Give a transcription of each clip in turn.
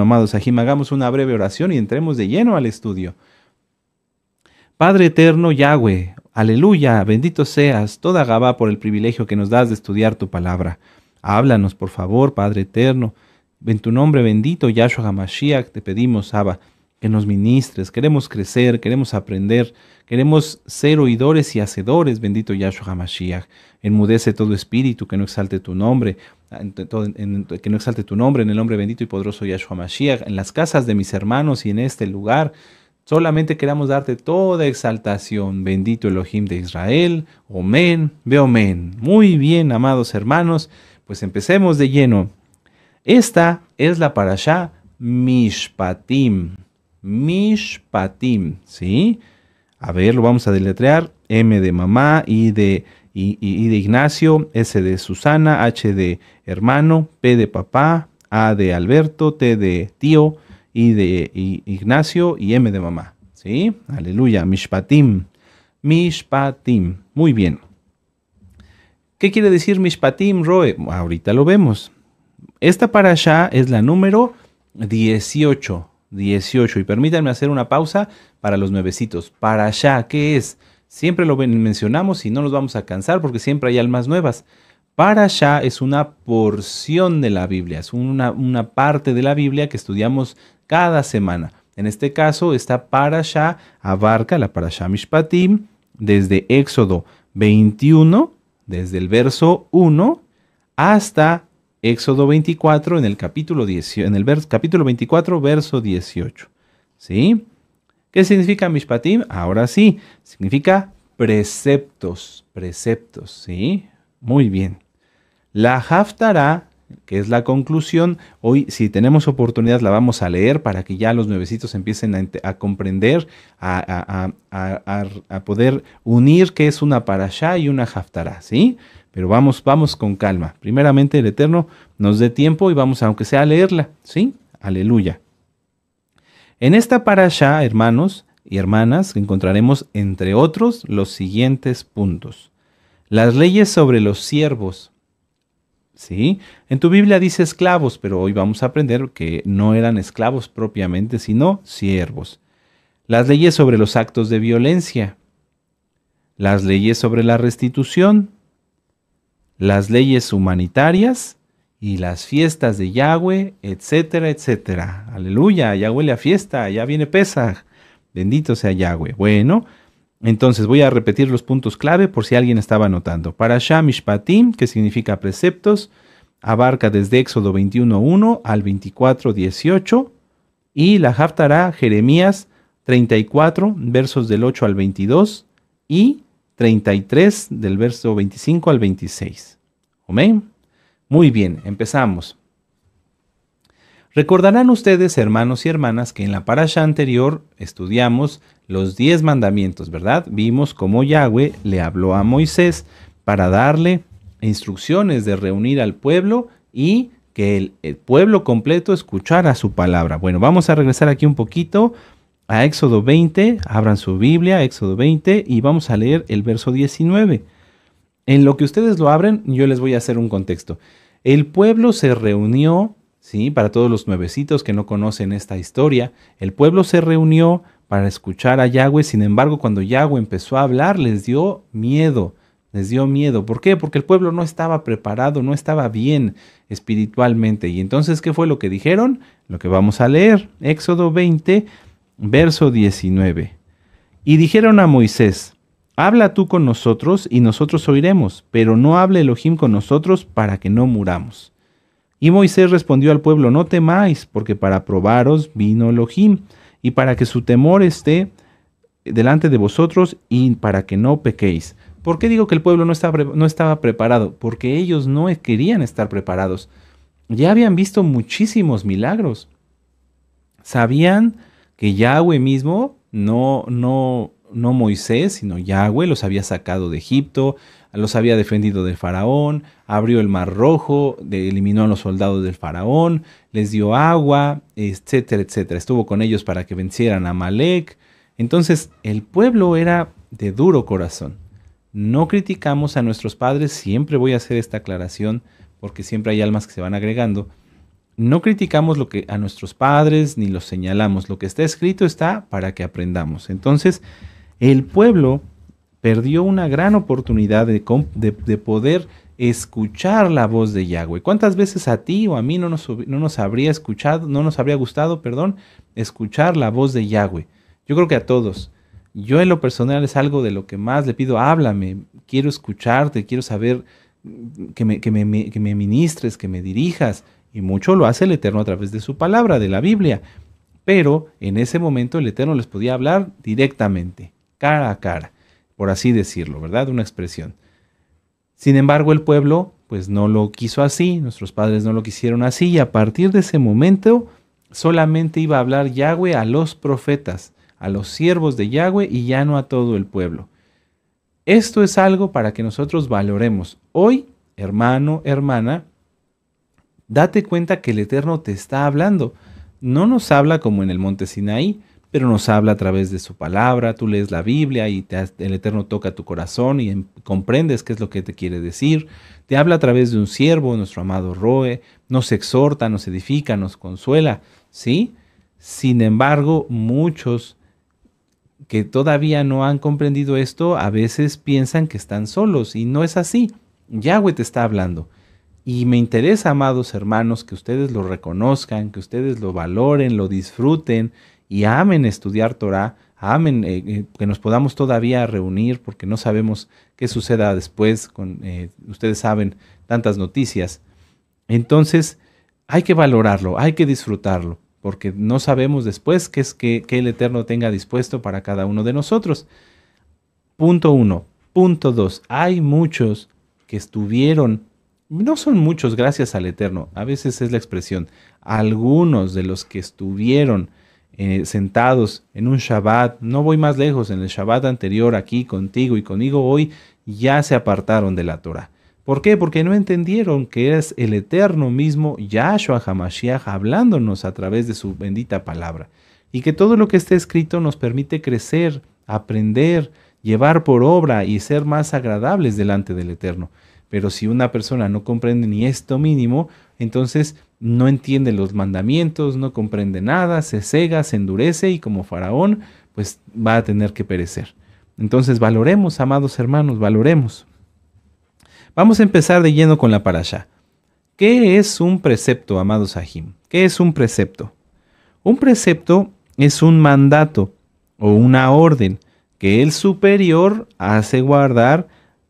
amados Sahim, hagamos una breve oración y entremos de lleno al estudio. Padre eterno Yahweh, aleluya, bendito seas, toda Gabá por el privilegio que nos das de estudiar tu palabra. Háblanos, por favor, Padre eterno. En tu nombre bendito, Yahshua HaMashiach, te pedimos, Abba, que nos ministres. Queremos crecer, queremos aprender, queremos ser oidores y hacedores, bendito Yahshua HaMashiach enmudece todo espíritu que no exalte tu nombre, que no exalte tu nombre en el nombre bendito y poderoso Yahshua Mashiach, en las casas de mis hermanos y en este lugar. Solamente queramos darte toda exaltación. Bendito Elohim de Israel. Omen, veomen. Muy bien, amados hermanos. Pues empecemos de lleno. Esta es la parasha Mishpatim. Mishpatim, ¿sí? A ver, lo vamos a deletrear. M de mamá, y de y, de Ignacio, S de Susana, H de hermano, P de papá, A de Alberto, T de tío, I de Ignacio y M de mamá. ¿Sí? Aleluya. Mishpatim. Mishpatim. Muy bien. ¿Qué quiere decir Mishpatim, Roe? Ahorita lo vemos. Esta para allá es la número 18. 18. Y permítanme hacer una pausa para los nuevecitos. Para allá, ¿qué es? Siempre lo mencionamos y no nos vamos a cansar porque siempre hay almas nuevas. Parashá es una porción de la Biblia, es una, parte de la Biblia que estudiamos cada semana. En este caso, esta Parashá abarca la Parashá Mishpatim desde Éxodo 21, desde el verso 1 hasta Éxodo 24 en el capítulo, en el capítulo 24, verso 18. ¿Sí? ¿Qué significa mishpatim? Ahora sí, significa preceptos, preceptos, ¿sí? Muy bien. La haftara, que es la conclusión, hoy si tenemos oportunidad la vamos a leer para que ya los nuevecitos empiecen a, comprender, a, poder unir qué es una parashá y una haftara, ¿sí? Pero vamos, vamos con calma. Primeramente el Eterno nos dé tiempo y vamos, aunque sea, a leerla, ¿sí? Aleluya. En esta parasha, hermanos y hermanas, encontraremos, entre otros, los siguientes puntos. Las leyes sobre los siervos. ¿Sí? En tu Biblia dice esclavos, pero hoy vamos a aprender que no eran esclavos propiamente, sino siervos. Las leyes sobre los actos de violencia. Las leyes sobre la restitución. Las leyes humanitarias y las fiestas de Yahweh, etcétera, etcétera. Aleluya, Yahweh la a fiesta, ya viene Pesaj. Bendito sea Yahweh. Bueno, entonces voy a repetir los puntos clave por si alguien estaba anotando. Parashah Mishpatim, que significa preceptos, abarca desde Éxodo 21.1 al 24.18 y la haftará Jeremías 34, versos del 8 al 22 y 33 del verso 25 al 26. Amén. Muy bien, empezamos. Recordarán ustedes, hermanos y hermanas, que en la parasha anterior estudiamos los diez mandamientos, ¿verdad? Vimos cómo Yahweh le habló a Moisés para darle instrucciones de reunir al pueblo y que el, el, pueblo completo escuchara su palabra. Bueno, vamos a regresar aquí un poquito a Éxodo 20, abran su Biblia, Éxodo 20, y vamos a leer el verso 19. En lo que ustedes lo abren, yo les voy a hacer un contexto. El pueblo se reunió, ¿sí? Para todos los nuevecitos que no conocen esta historia, el pueblo se reunió para escuchar a Yahweh, sin embargo, cuando Yahweh empezó a hablar, les dio miedo, les dio miedo. ¿Por qué? Porque el pueblo no estaba preparado, no estaba bien espiritualmente. Y entonces, ¿qué fue lo que dijeron? Lo que vamos a leer, Éxodo 20, verso 19. Y dijeron a Moisés, Habla tú con nosotros y nosotros oiremos, pero no hable Elohim con nosotros para que no muramos. Y Moisés respondió al pueblo, no temáis, porque para probaros vino Elohim, y para que su temor esté delante de vosotros y para que no pequéis. ¿Por qué digo que el pueblo no estaba, no estaba preparado? Porque ellos no e-, querían estar preparados. Ya habían visto muchísimos milagros. Sabían que Yahweh mismo no, no no Moisés, sino Yahweh, los había sacado de Egipto, los había defendido del faraón, abrió el mar rojo, eliminó a los soldados del faraón, les dio agua, etcétera, etcétera. Estuvo con ellos para que vencieran a Malek. Entonces el pueblo era de duro corazón. No criticamos a nuestros padres, siempre voy a hacer esta aclaración porque siempre hay almas que se van agregando. No criticamos lo que a nuestros padres ni los señalamos. Lo que está escrito está para que aprendamos. Entonces, el pueblo perdió una gran oportunidad de, poder escuchar la voz de Yahweh. ¿Cuántas veces a ti o a mí no nos, no nos, habría escuchado, no nos habría gustado, perdón, escuchar la voz de Yahweh? Yo creo que a todos. Yo en lo personal es algo de lo que más le pido, háblame, quiero escucharte, quiero saber mm, que me, que me ministres, que me dirijas. Y mucho lo hace el Eterno a través de su palabra, de la Biblia. Pero en ese momento el Eterno les podía hablar directamente cara a cara, por así decirlo, ¿verdad? Una expresión. Sin embargo, el pueblo pues no lo quiso así, nuestros padres no lo quisieron así y a partir de ese momento solamente iba a hablar Yahweh a los profetas, a los siervos de Yahweh y ya no a todo el pueblo. Esto es algo para que nosotros valoremos. Hoy, hermano, hermana, date cuenta que el Eterno te está hablando. No nos habla como en el monte Sinaí, pero nos habla a través de su palabra. Tú lees la Biblia y el Eterno toca tu corazón y em, comprendes qué es lo que te quiere decir. Te habla a través de un siervo, nuestro amado Roe, nos exhorta, nos edifica, nos consuela, ¿sí? Sin embargo, muchos que todavía no han comprendido esto, a veces piensan que están solos y no es así. Yahweh te está hablando. Y me interesa, amados hermanos, que ustedes lo reconozcan, que ustedes lo valoren, lo disfruten y amen estudiar Torah, amen eh, eh, que nos podamos todavía reunir porque no sabemos qué suceda después, con, eh, ustedes saben tantas noticias. Entonces, hay que valorarlo, hay que disfrutarlo, porque no sabemos después qué es que, que el Eterno tenga dispuesto para cada uno de nosotros. Punto uno. Punto dos. Hay muchos que estuvieron no son muchos, gracias al Eterno. A veces es la expresión. Algunos de los que estuvieron eh, sentados en un Shabbat, no voy más lejos, en el Shabbat anterior aquí contigo y conmigo hoy, ya se apartaron de la Torah. ¿Por qué? Porque no entendieron que es el eterno mismo Yahshua Hamashiach hablándonos a través de su bendita palabra. Y que todo lo que está escrito nos permite crecer, aprender, llevar por obra y ser más agradables delante del Eterno. Pero si una persona no comprende ni esto mínimo, entonces no entiende los mandamientos, no comprende nada, se cega, se endurece y como faraón, pues va a tener que perecer. Entonces valoremos, amados hermanos, valoremos. Vamos a empezar de lleno con la parasha. ¿Qué es un precepto, amados Ajim? ¿Qué es un precepto? Un precepto es un mandato o una orden que el superior hace guardar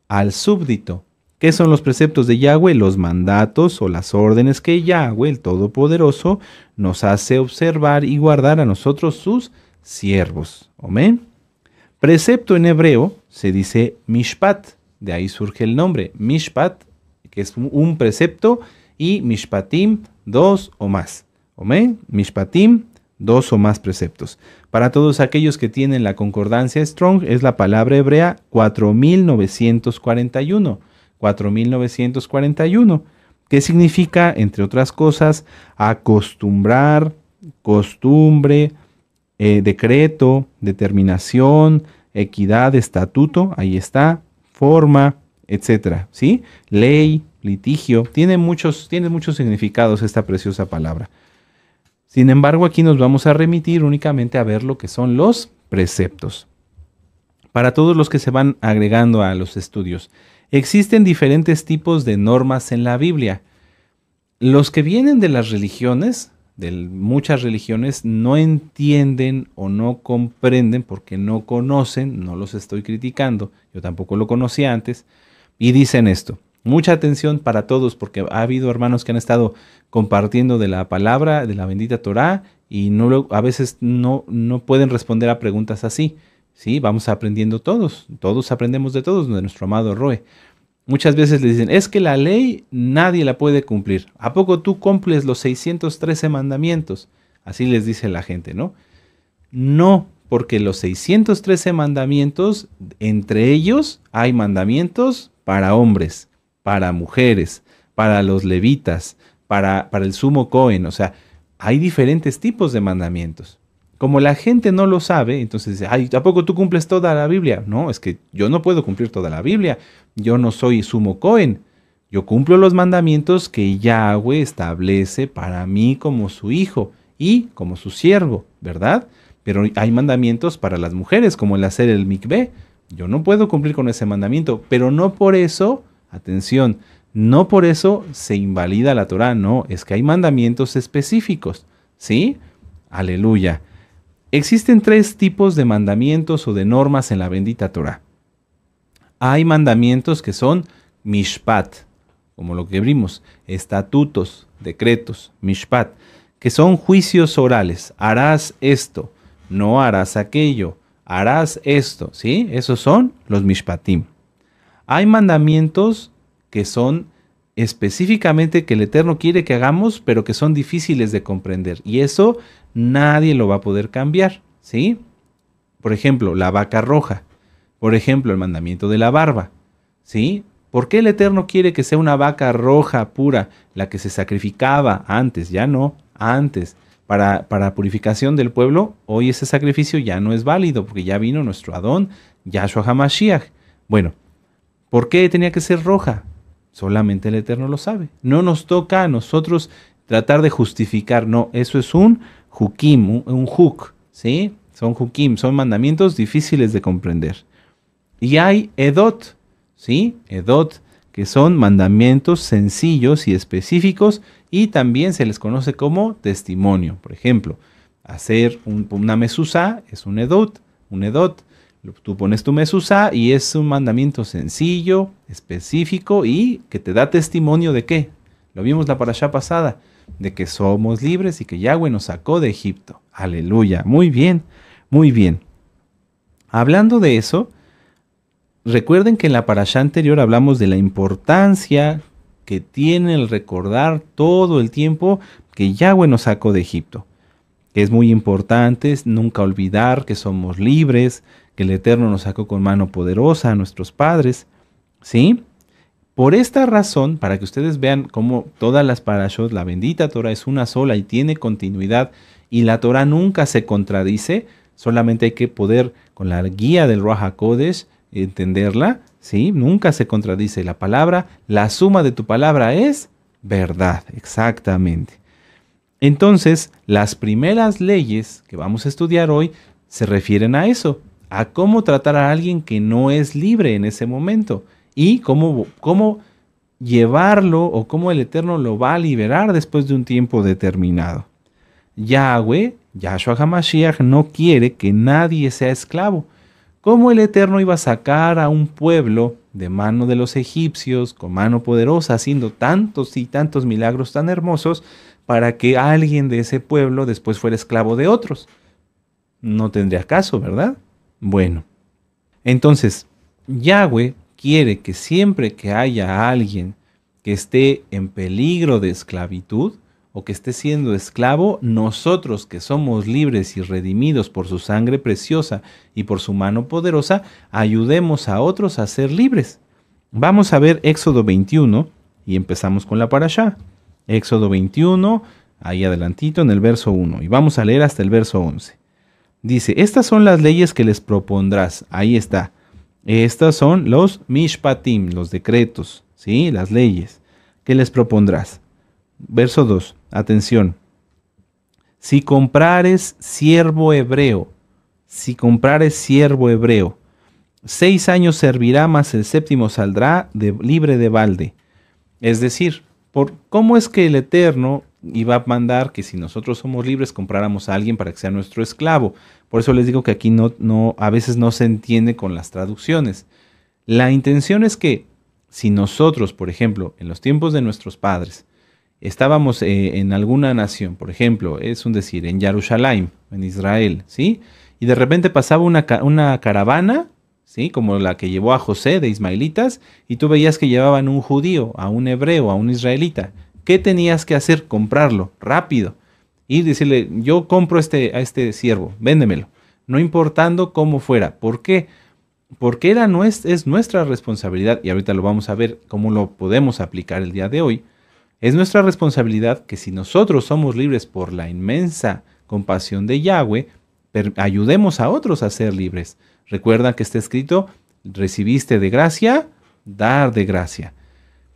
al súbdito ¿Qué son los preceptos de Yahweh? Los mandatos o las órdenes que Yahweh, el Todopoderoso, nos hace observar y guardar a nosotros sus siervos. Amén. Precepto en hebreo se dice mishpat, de ahí surge el nombre, mishpat, que es un precepto, y mishpatim, dos o más. Amén. Mishpatim, dos o más preceptos. Para todos aquellos que tienen la concordancia Strong, es la palabra hebrea 4941 4941, que significa, entre otras cosas, acostumbrar, costumbre, eh, decreto, determinación, equidad, estatuto, ahí está, forma, etcétera, ¿sí? Ley, litigio, tiene muchos, tiene muchos significados esta preciosa palabra. Sin embargo, aquí nos vamos a remitir únicamente a ver lo que son los preceptos. Para todos los que se van agregando a los estudios, Existen diferentes tipos de normas en la Biblia. Los que vienen de las religiones, de muchas religiones, no entienden o no comprenden porque no conocen, no los estoy criticando, yo tampoco lo conocía antes, y dicen esto. Mucha atención para todos porque ha habido hermanos que han estado compartiendo de la palabra, de la bendita Torá, y no, a veces no, no pueden responder a preguntas así. ¿sí? Vamos aprendiendo todos, todos aprendemos de todos, de nuestro amado Roe. Muchas veces le dicen, es que la ley nadie la puede cumplir. ¿A poco tú cumples los 613 mandamientos? Así les dice la gente, ¿no? No, porque los 613 mandamientos, entre ellos hay mandamientos para hombres, para mujeres, para los levitas, para, para el sumo cohen, o sea, hay diferentes tipos de mandamientos. Como la gente no lo sabe, entonces dice, ay, poco tú cumples toda la Biblia? No, es que yo no puedo cumplir toda la Biblia. Yo no soy sumo Cohen. Yo cumplo los mandamientos que Yahweh establece para mí como su hijo y como su siervo, ¿verdad? Pero hay mandamientos para las mujeres, como el hacer el mikveh. Yo no puedo cumplir con ese mandamiento, pero no por eso, atención, no por eso se invalida la Torah, no, es que hay mandamientos específicos, ¿sí? Aleluya. Existen tres tipos de mandamientos o de normas en la bendita Torah. Hay mandamientos que son mishpat, como lo que vimos, estatutos, decretos, mishpat, que son juicios orales. Harás esto, no harás aquello, harás esto, ¿sí? Esos son los mishpatim. Hay mandamientos que son específicamente que el Eterno quiere que hagamos, pero que son difíciles de comprender. Y eso nadie lo va a poder cambiar, ¿sí? Por ejemplo, la vaca roja. Por ejemplo, el mandamiento de la barba, ¿sí? ¿Por qué el Eterno quiere que sea una vaca roja pura, la que se sacrificaba antes, ya no, antes, para, para purificación del pueblo? Hoy ese sacrificio ya no es válido, porque ya vino nuestro Adón, Yahshua HaMashiach. Bueno, ¿por qué tenía que ser roja? Solamente el Eterno lo sabe. No nos toca a nosotros tratar de justificar, no, eso es un hukim, un huk, ¿sí? Son hukim, son mandamientos difíciles de comprender. Y hay edot, ¿sí? Edot, que son mandamientos sencillos y específicos y también se les conoce como testimonio. Por ejemplo, hacer un, una mesusa es un edot, un edot. Tú pones tu mesusa y es un mandamiento sencillo, específico y que te da testimonio de qué. Lo vimos la parasha pasada, de que somos libres y que Yahweh nos sacó de Egipto. Aleluya, muy bien, muy bien. Hablando de eso, recuerden que en la parasha anterior hablamos de la importancia que tiene el recordar todo el tiempo que Yahweh nos sacó de Egipto. es muy importante nunca olvidar que somos libres, que el Eterno nos sacó con mano poderosa a nuestros padres, ¿sí? Por esta razón, para que ustedes vean cómo todas las parashot, la bendita Torah es una sola y tiene continuidad y la Torah nunca se contradice, solamente hay que poder con la guía del Ruach HaKodesh entenderla, ¿sí? Nunca se contradice la palabra, la suma de tu palabra es verdad, exactamente. Entonces, las primeras leyes que vamos a estudiar hoy se refieren a eso, a cómo tratar a alguien que no es libre en ese momento y cómo, cómo llevarlo o cómo el Eterno lo va a liberar después de un tiempo determinado. Yahweh, Yahshua HaMashiach, no quiere que nadie sea esclavo. ¿Cómo el Eterno iba a sacar a un pueblo de mano de los egipcios, con mano poderosa, haciendo tantos y tantos milagros tan hermosos, para que alguien de ese pueblo después fuera esclavo de otros? No tendría caso, ¿verdad? bueno. Entonces, Yahweh quiere que siempre que haya alguien que esté en peligro de esclavitud o que esté siendo esclavo, nosotros que somos libres y redimidos por su sangre preciosa y por su mano poderosa, ayudemos a otros a ser libres. Vamos a ver Éxodo 21 y empezamos con la parashá. Éxodo 21, ahí adelantito en el verso 1 y vamos a leer hasta el verso 11. Dice, estas son las leyes que les propondrás. Ahí está. Estas son los mishpatim, los decretos, ¿sí? Las leyes que les propondrás. Verso 2. Atención. Si comprares siervo hebreo, si comprares siervo hebreo, seis años servirá, más el séptimo saldrá de, libre de balde. Es decir, por, ¿cómo es que el Eterno iba a mandar que si nosotros somos libres compráramos a alguien para que sea nuestro esclavo. Por eso les digo que aquí no, no, a veces no se entiende con las traducciones. La intención es que si nosotros, por ejemplo, en los tiempos de nuestros padres, estábamos eh, en alguna nación, por ejemplo, es un decir, en Yerushalayim, en Israel, ¿sí? Y de repente pasaba una, una caravana ¿Sí? Como la que llevó a José de Ismaelitas, y tú veías que llevaban un judío, a un hebreo, a un israelita. ¿Qué tenías que hacer? Comprarlo rápido y decirle, yo compro este, a este siervo, véndemelo, no importando cómo fuera. ¿Por qué? Porque era es nuestra responsabilidad, y ahorita lo vamos a ver cómo lo podemos aplicar el día de hoy, es nuestra responsabilidad que si nosotros somos libres por la inmensa compasión de Yahweh, ayudemos a otros a ser libres. Recuerda que está escrito, recibiste de gracia, dar de gracia.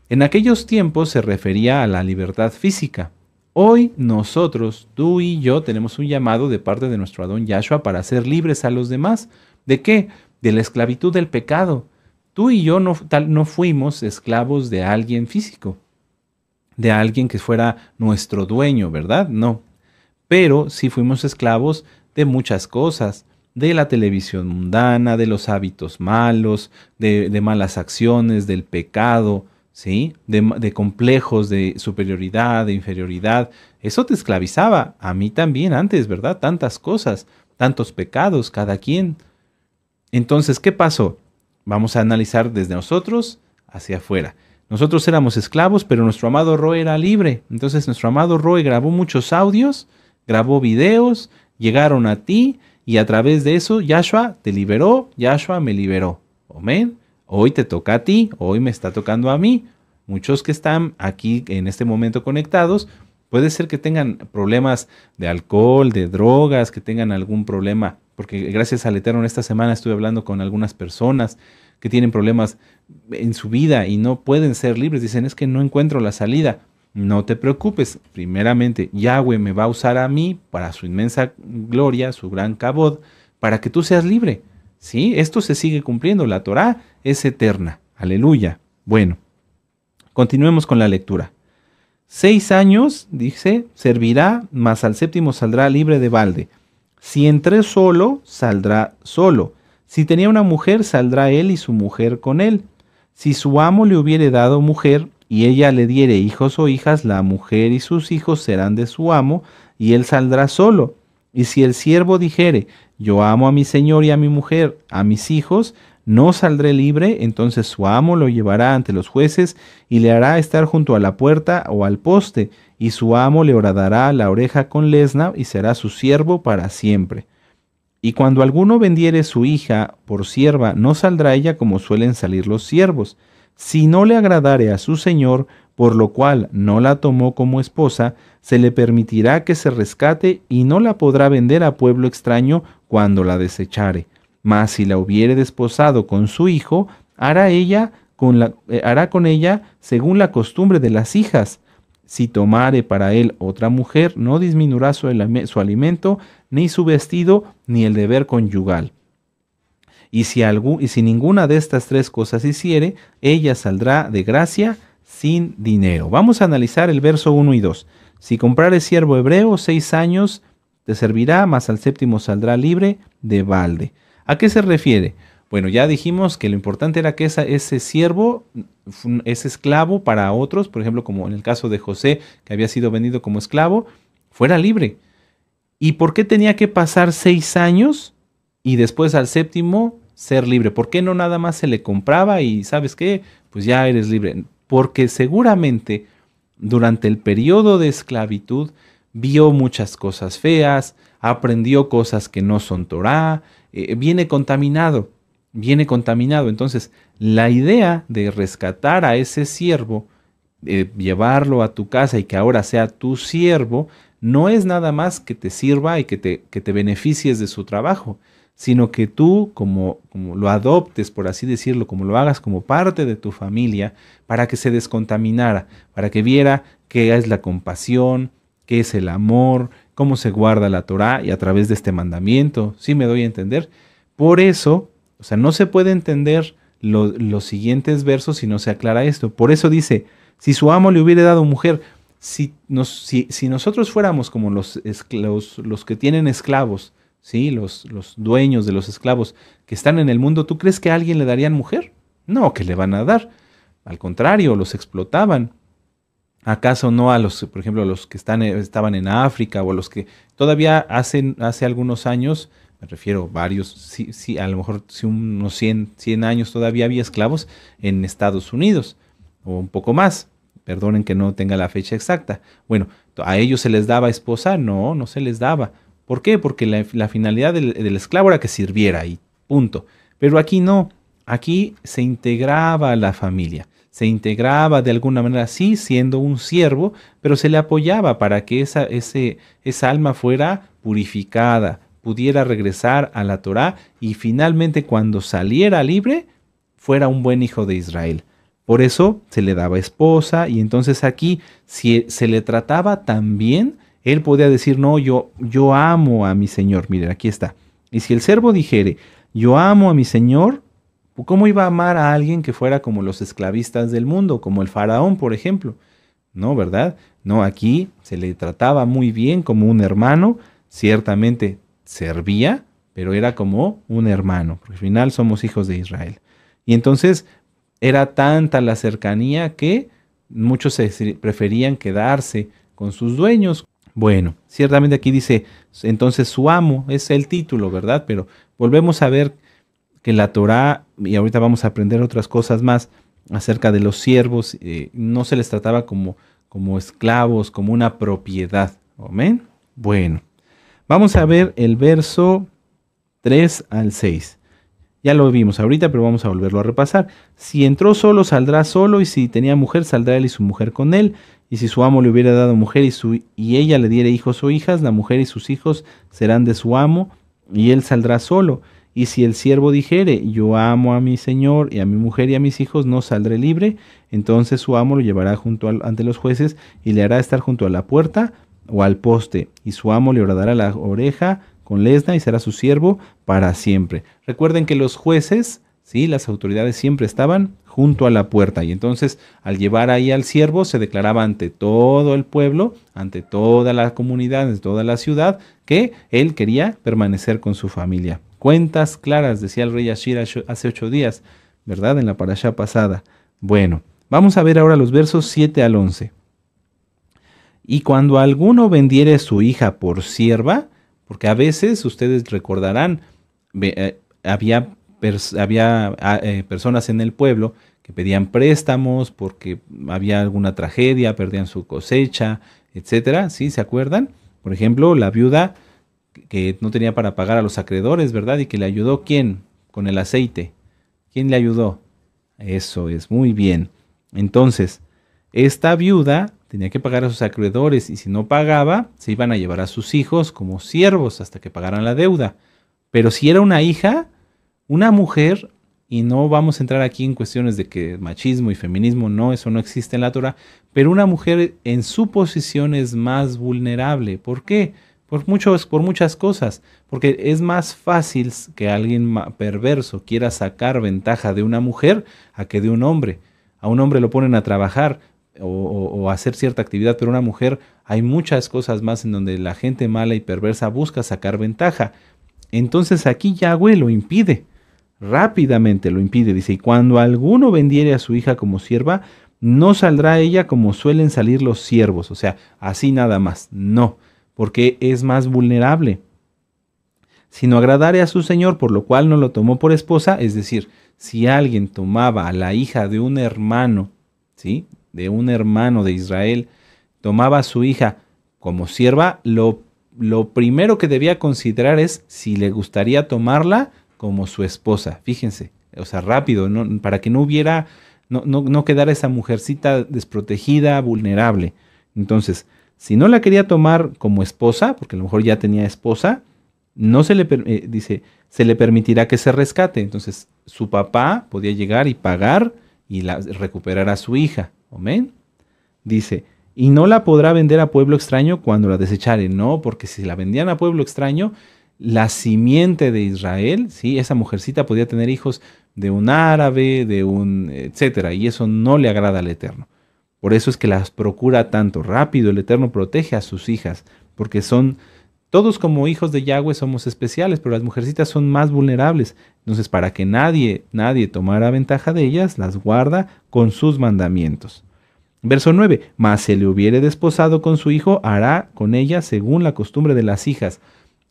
En aquellos tiempos se refería a la libertad física. Hoy nosotros, tú y yo, tenemos un llamado de parte de nuestro Adón Yahshua para ser libres a los demás. ¿De qué? De la esclavitud del pecado. Tú y yo no, tal, no fuimos esclavos de alguien físico, de alguien que fuera nuestro dueño, ¿verdad? No. Pero sí fuimos esclavos de muchas cosas, de la televisión mundana, de los hábitos malos, de malas acciones, del pecado, ¿sí? De, complejos de superioridad, de inferioridad. Eso te esclavizaba, a mí también antes, ¿verdad? Tantas cosas, tantos pecados, cada quien. Entonces, ¿qué pasó? Vamos a analizar desde nosotros hacia afuera. Nosotros éramos esclavos, pero nuestro amado Roe era libre. Entonces nuestro amado Roe grabó muchos audios, grabó videos, llegaron a ti y a través de eso Yahshua te liberó, Yahshua me liberó. Amén. Hoy te toca a ti, hoy me está tocando a mí. Muchos que están aquí en este momento conectados, puede ser que tengan problemas de alcohol, de drogas, que tengan algún problema, porque gracias al Eterno esta semana estuve hablando con algunas personas que tienen problemas en su vida y no pueden ser libres. Dicen, es que no encuentro la salida. No te preocupes, primeramente Yahweh me va a usar a mí para su inmensa gloria, su gran cabod, para que tú seas libre. Sí, esto se sigue cumpliendo. La Torah es eterna. Aleluya. Bueno, continuemos con la lectura. Seis años, dice, servirá, mas al séptimo saldrá libre de balde. Si entré solo, saldrá solo. Si tenía una mujer, saldrá él y su mujer con él. Si su amo le hubiere dado mujer, y ella le diere hijos o hijas, la mujer y sus hijos serán de su amo, y él saldrá solo, y si el siervo dijere, yo amo a mi señor y a mi mujer, a mis hijos, no saldré libre, entonces su amo lo llevará ante los jueces y le hará estar junto a la puerta o al poste, y su amo le oradará la oreja con lesna y será su siervo para siempre. Y cuando alguno vendiere su hija por sierva, no saldrá ella como suelen salir los siervos. Si no le agradare a su señor, por lo cual no la tomó como esposa, se le permitirá que se rescate y no la podrá vender a pueblo extraño cuando la desechare. Mas si la hubiere desposado con su hijo, hará ella con eh, hará con ella según la costumbre de las hijas. Si tomare para él otra mujer, no disminuirá su, su alimento, ni su vestido, ni el deber conyugal. Y si, y si ninguna de estas tres cosas hiciere, ella saldrá de gracia sin dinero. Vamos a analizar el verso 1 y 2. Si el siervo hebreo, seis años te servirá, más al séptimo saldrá libre de balde. ¿A qué se refiere? Bueno, ya dijimos que lo importante era que ese siervo ese esclavo para otros, por ejemplo, como en el caso de José, que había sido vendido como esclavo, fuera libre. ¿Y por qué tenía que pasar seis años y después al séptimo ser libre? ¿Por qué no nada más se le compraba y sabes qué? Pues ya eres libre porque seguramente durante el periodo de esclavitud vio muchas cosas feas, aprendió cosas que no son Torah, eh, viene contaminado, viene contaminado. Entonces, la idea de rescatar a ese siervo, eh, llevarlo a tu casa y que ahora sea tu siervo, no es nada más que te sirva y que te, que te beneficies de su trabajo, sino que tú, como, como, lo adoptes, por así decirlo, como lo hagas como parte de tu familia, para que se descontaminara, para que viera qué es la compasión, qué es el amor, cómo se guarda la Torah y a través de este mandamiento, si me doy a entender? Por eso, o sea, no se puede entender los siguientes versos si no se aclara esto. Por eso dice, si su amo le hubiera dado mujer, si, si, nosotros fuéramos como los, los que tienen esclavos, ¿sí? Los, los dueños de los esclavos que están en el mundo, ¿tú crees que a alguien le darían mujer? No, que le van a dar. Al contrario, los explotaban. ¿Acaso no a los, por ejemplo, a los que están, estaban en África o a los que todavía hace algunos años, me refiero varios, sí, sí, a lo mejor si unos 100, 100 años todavía había esclavos en Estados Unidos o un poco más. Perdonen que no tenga la fecha exacta. Bueno, ¿a ellos se les daba esposa? No, no se les daba. ¿Por qué? Porque la, finalidad del, esclavo era que sirviera y punto. Pero aquí no, aquí se integraba a la familia, se integraba de alguna manera, sí, siendo un siervo, pero se le apoyaba para que esa, ese, esa alma fuera purificada, pudiera regresar a la Torá y finalmente cuando saliera libre, fuera un buen hijo de Israel. Por eso se le daba esposa y entonces aquí se le trataba también él podía decir, no, yo, yo amo a mi Señor. Miren, aquí está. Y si el servo dijere, yo amo a mi Señor, ¿cómo iba a amar a alguien que fuera como los esclavistas del mundo, como el faraón, por ejemplo? No, ¿verdad? No, aquí se le trataba muy bien como un hermano, ciertamente servía, pero era como un hermano, porque al final somos hijos de Israel. Y entonces era tanta la cercanía que muchos preferían quedarse con sus dueños, bueno, ciertamente aquí dice, entonces su amo es el título, ¿verdad? Pero volvemos a ver que la Torá, y ahorita vamos a aprender otras cosas más acerca de los siervos, eh, no se les trataba como, como esclavos, como una propiedad. Amén. Bueno, vamos a ver el verso 3 al 6. Ya lo vimos ahorita, pero vamos a volverlo a repasar. Si entró solo, saldrá solo, y si tenía mujer, saldrá él y su mujer con él, y si su amo le hubiera dado mujer y, ella le diere hijos o hijas, la mujer y sus hijos serán de su amo, y él saldrá solo. Y si el siervo dijere, yo amo a mi señor y a mi mujer y a mis hijos, no saldré libre, entonces su amo lo llevará junto ante los jueces y le hará estar junto a la puerta o al poste, y su amo le horadará la oreja con lesna y será su siervo para siempre. Recuerden que los jueces, sí, las autoridades siempre estaban junto a la puerta. Y entonces al llevar ahí al siervo se declaraba ante todo el pueblo, ante toda la comunidad, en toda la ciudad, que él quería permanecer con su familia. Cuentas claras, decía el rey Ashir hace ocho días, ¿verdad? En la parasha pasada. Bueno, vamos a ver ahora los versos 7 al 11. Y cuando alguno vendiere su hija por sierva, porque a veces ustedes recordarán, eh, había había ah, eh, personas en el pueblo que pedían préstamos porque había alguna tragedia, perdían su cosecha, etcétera, ¿sí? ¿Se acuerdan? Por ejemplo, la viuda que no tenía para pagar a los acreedores, ¿verdad? Y que le ayudó quién? Con el aceite. ¿Quién le ayudó? Eso es, muy bien. Entonces, esta viuda tenía que pagar a sus acreedores y si no pagaba, se iban a llevar a sus hijos como siervos hasta que pagaran la deuda. Pero si era una hija, una mujer, y no vamos a entrar aquí en cuestiones de que machismo y feminismo, no, eso no existe en la Torah, pero una mujer en su posición es más vulnerable. ¿Por qué? Por, muchos, por muchas cosas, porque es más fácil que alguien perverso quiera sacar ventaja de una mujer a que de un hombre. A un hombre lo ponen a trabajar, o, o, hacer cierta actividad, pero una mujer hay muchas cosas más en donde la gente mala y perversa busca sacar ventaja. Entonces aquí Yahweh lo impide rápidamente lo impide. Dice, y cuando alguno vendiere a su hija como sierva, no saldrá ella como suelen salir los siervos, o sea, así nada más, no, porque es más vulnerable. si no agradare a su señor, por lo cual no lo tomó por esposa, es decir, si alguien tomaba a la hija de un hermano, ¿sí? De un hermano de Israel, tomaba a su hija como sierva, lo, lo primero que debía considerar es si le gustaría tomarla como su esposa. Fíjense, o sea, rápido, para que no hubiera, no, quedara esa mujercita desprotegida, vulnerable. Entonces, si no la quería tomar como esposa, porque a lo mejor ya tenía esposa, no se le eh, dice, se le permitirá que se rescate. Entonces, su papá podía llegar y pagar y la, recuperar a su hija. Amén. Dice, y no la podrá vender a pueblo extraño cuando la desechare. No, porque si la vendían a pueblo extraño, la simiente de Israel, ¿sí? esa mujercita podía tener hijos de un árabe, de un etcétera, y eso no le agrada al Eterno. Por eso es que las procura tanto rápido, el Eterno protege a sus hijas, porque son todos como hijos de Yahweh somos especiales, pero las mujercitas son más vulnerables. Entonces, para que nadie, nadie tomara ventaja de ellas, las guarda con sus mandamientos. Verso 9, mas se le hubiere desposado con su hijo, hará con ella según la costumbre de las hijas.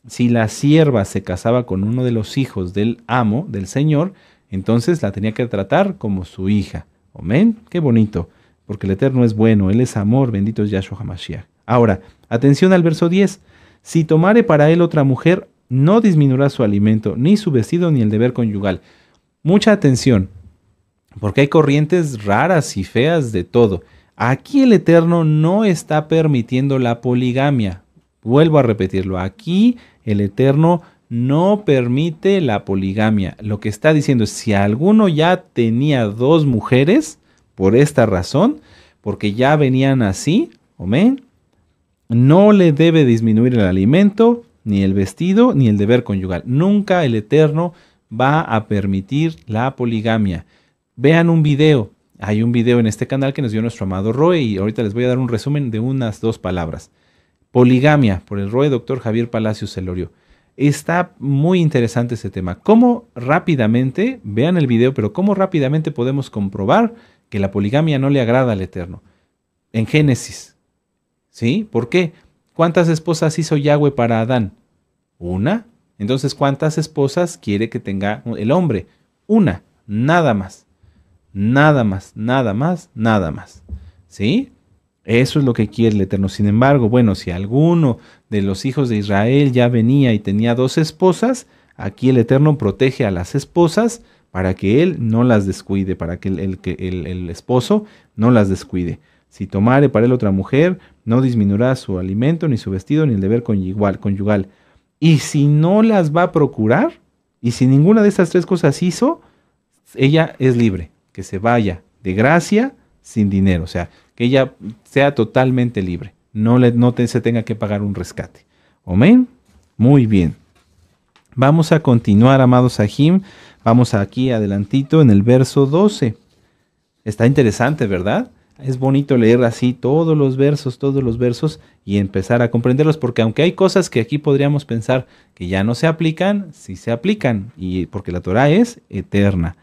Si la sierva se casaba con uno de los hijos del amo, del señor, entonces la tenía que tratar como su hija. Amén. Qué bonito, porque el Eterno es bueno, Él es amor, bendito es Yahshua HaMashiach. Ahora, atención al verso 10. Si tomare para él otra mujer, no disminuirá su alimento, ni su vestido, ni el deber conyugal. Mucha atención, porque hay corrientes raras y feas de todo. Aquí el Eterno no está permitiendo la poligamia. Vuelvo a repetirlo, aquí el Eterno no permite la poligamia. Lo que está diciendo es, si alguno ya tenía dos mujeres, por esta razón, porque ya venían así, no le debe disminuir el alimento, ni el vestido, ni el deber conyugal. Nunca el Eterno va a permitir la poligamia. Vean un video. Hay un video en este canal que nos dio nuestro amado Roy, y ahorita les voy a dar un resumen de unas dos palabras. Poligamia, por el ROE doctor Javier Palacios Celorio. Está muy interesante ese tema. ¿Cómo rápidamente, vean el video, pero cómo rápidamente podemos comprobar que la poligamia no le agrada al Eterno? En Génesis. ¿Sí? ¿Por qué? ¿Cuántas esposas hizo Yahweh para Adán? Una. Entonces, ¿cuántas esposas quiere que tenga el hombre? Una. Nada más. Nada más, nada más, nada más. ¿Sí? Eso es lo que quiere el Eterno. Sin embargo, bueno, si alguno de los hijos de Israel ya venía y tenía dos esposas, aquí el Eterno protege a las esposas para que él no las descuide, para que el, esposo no las descuide. Si tomare para él otra mujer, no disminuirá su alimento, ni su vestido, ni el deber conyugal. conyugal. Y si no las va a procurar, y si ninguna de estas tres cosas hizo, ella es libre, que se vaya de gracia sin dinero. O sea, que ella sea totalmente libre, no, le, no se tenga que pagar un rescate. Amén. Muy bien. Vamos a continuar, amados Sahim. Vamos aquí adelantito en el verso 12. Está interesante, ¿verdad? Es bonito leer así todos los versos, todos los versos y empezar a comprenderlos, porque aunque hay cosas que aquí podríamos pensar que ya no se aplican, sí se aplican, y porque la Torah es eterna.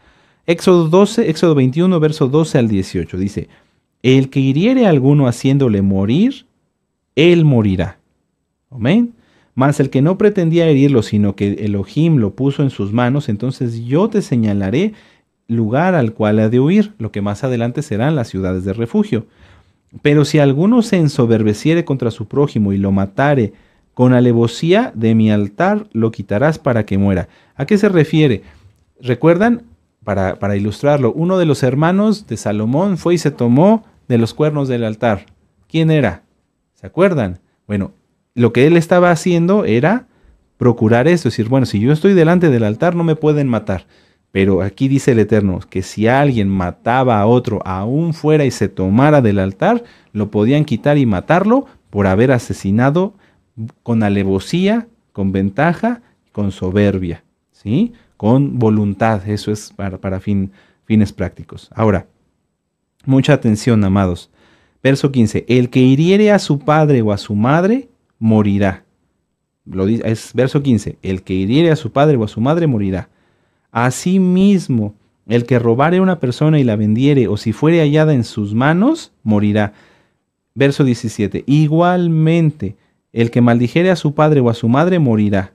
Éxodo 12, Éxodo 21, verso 12 al 18 dice: el que hiriere a alguno haciéndole morir, él morirá. Amén. Mas el que no pretendía herirlo, sino que Elohim lo puso en sus manos, entonces yo te señalaré lugar al cual ha de huir, lo que más adelante serán las ciudades de refugio. Pero si alguno se ensoberbeciere contra su prójimo y lo matare con alevosía, de mi altar lo quitarás para que muera. ¿A qué se refiere? ¿Recuerdan? Para, para ilustrarlo, uno de los hermanos de Salomón fue y se tomó de los cuernos del altar. ¿Quién era? ¿Se acuerdan? Bueno, lo que él estaba haciendo era procurar eso, decir, bueno, si yo estoy delante del altar no me pueden matar. Pero aquí dice el Eterno que si alguien mataba a otro aún fuera y se tomara del altar, lo podían quitar y matarlo por haber asesinado con alevosía, con ventaja, con soberbia, ¿sí? Con voluntad, eso es para, para fines prácticos. Ahora, Mucha atención, amados. Verso 15. El que hiriere a su padre o a su madre, morirá. Lo dice, es verso 15. El que hiriere a su padre o a su madre, morirá. Asimismo, el que robare a una persona y la vendiere, o si fuere hallada en sus manos, morirá. Verso 17. Igualmente, el que maldijere a su padre o a su madre, morirá.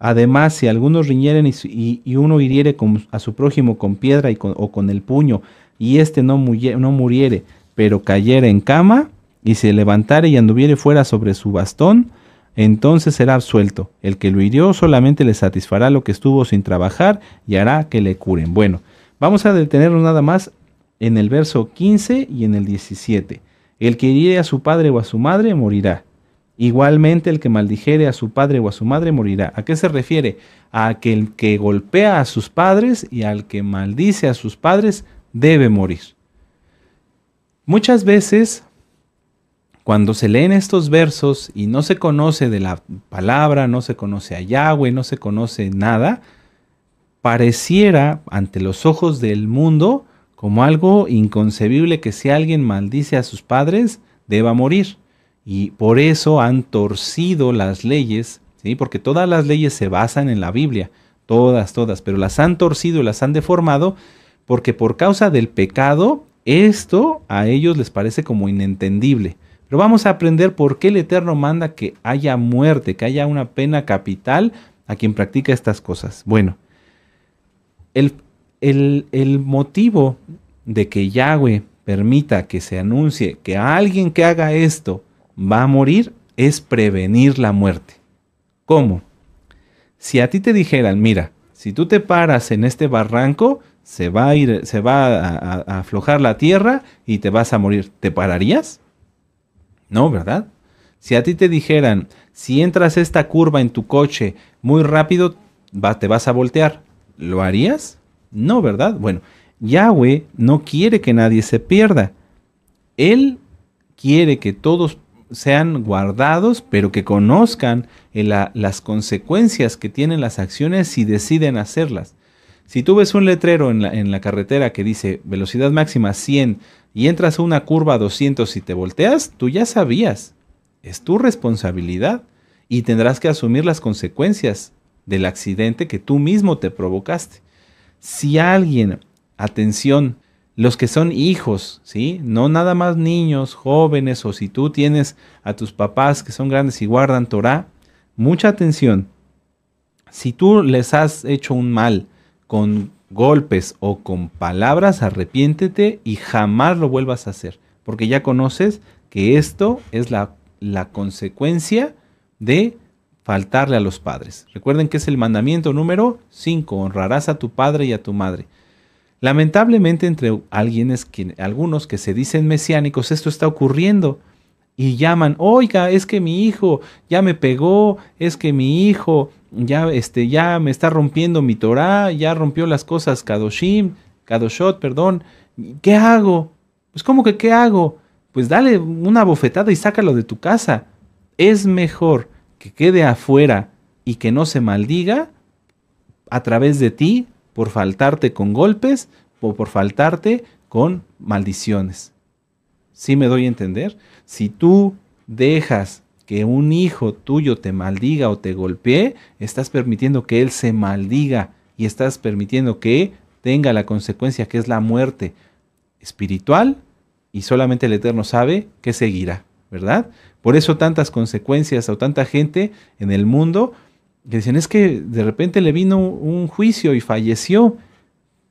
Además, si algunos riñeren y, uno hiriere a su prójimo con piedra o con el puño, y éste no, muriere, no muriere, pero cayere en cama, y se levantare y anduviere fuera sobre su bastón, entonces será absuelto. El que lo hirió solamente le satisfará lo que estuvo sin trabajar y hará que le curen. Bueno, vamos a detenernos nada más en el verso 15 y en el 17. El que hiriere a su padre o a su madre morirá. Igualmente el que maldijere a su padre o a su madre morirá. ¿A qué se refiere? A aquel que golpea a sus padres y al que maldice a sus padres debe morir. Muchas veces, cuando se leen estos versos y no se conoce de la palabra, no se conoce a Yahweh, no se conoce nada, pareciera ante los ojos del mundo como algo inconcebible que si alguien maldice a sus padres, deba morir. Y por eso han torcido las leyes, ¿sí? porque todas las leyes se basan en la Biblia, todas, todas, pero las han torcido y las han deformado porque por causa del pecado, esto a ellos les parece como inentendible. Pero vamos a aprender por qué el Eterno manda que haya muerte, que haya una pena capital a quien practica estas cosas. Bueno, el, motivo de que Yahweh permita que se anuncie que alguien que haga esto va a morir es prevenir la muerte. ¿Cómo? Si a ti te dijeran, mira, si tú te paras en este barranco, se va a ir, se va a, aflojar la tierra y te vas a morir. ¿Te pararías? No, ¿verdad? Si a ti te dijeran, si entras esta curva en tu coche muy rápido, te vas a voltear, ¿lo harías? No, ¿verdad? Bueno, Yahweh no quiere que nadie se pierda. Él quiere que todos sean guardados, pero que conozcan eh, las consecuencias que tienen las acciones si deciden hacerlas. Si tú ves un letrero en la, carretera que dice velocidad máxima 100 y entras a una curva 200 y te volteas, tú ya sabías. Es tu responsabilidad y tendrás que asumir las consecuencias del accidente que tú mismo te provocaste. Si alguien, atención, los que son hijos, ¿sí? No nada más niños, jóvenes, o si tú tienes a tus papás que son grandes y guardan Torah, mucha atención. Si tú les has hecho un mal, con golpes o con palabras, arrepiéntete y jamás lo vuelvas a hacer, porque ya conoces que esto es la, consecuencia de faltarle a los padres. Recuerden que es el mandamiento número 5, honrarás a tu padre y a tu madre. Lamentablemente entre algunos que se dicen mesiánicos esto está ocurriendo y llaman, oiga, es que mi hijo ya me pegó, es que mi hijo ya, este, ya me está rompiendo mi Torah, ya rompió las cosas Kadoshim, Kadoshot, perdón, ¿qué hago? Pues ¿cómo que qué hago? Pues dale una bofetada y sácalo de tu casa. Es mejor que quede afuera y que no se maldiga a través de ti por faltarte con golpes o por faltarte con maldiciones. ¿Sí me doy a entender? Si tú dejas que un hijo tuyo te maldiga o te golpee, estás permitiendo que él se maldiga y estás permitiendo que tenga la consecuencia que es la muerte espiritual y solamente el Eterno sabe que seguirá, ¿verdad? Por eso tantas consecuencias o tanta gente en el mundo que dicen es que de repente le vino un juicio y falleció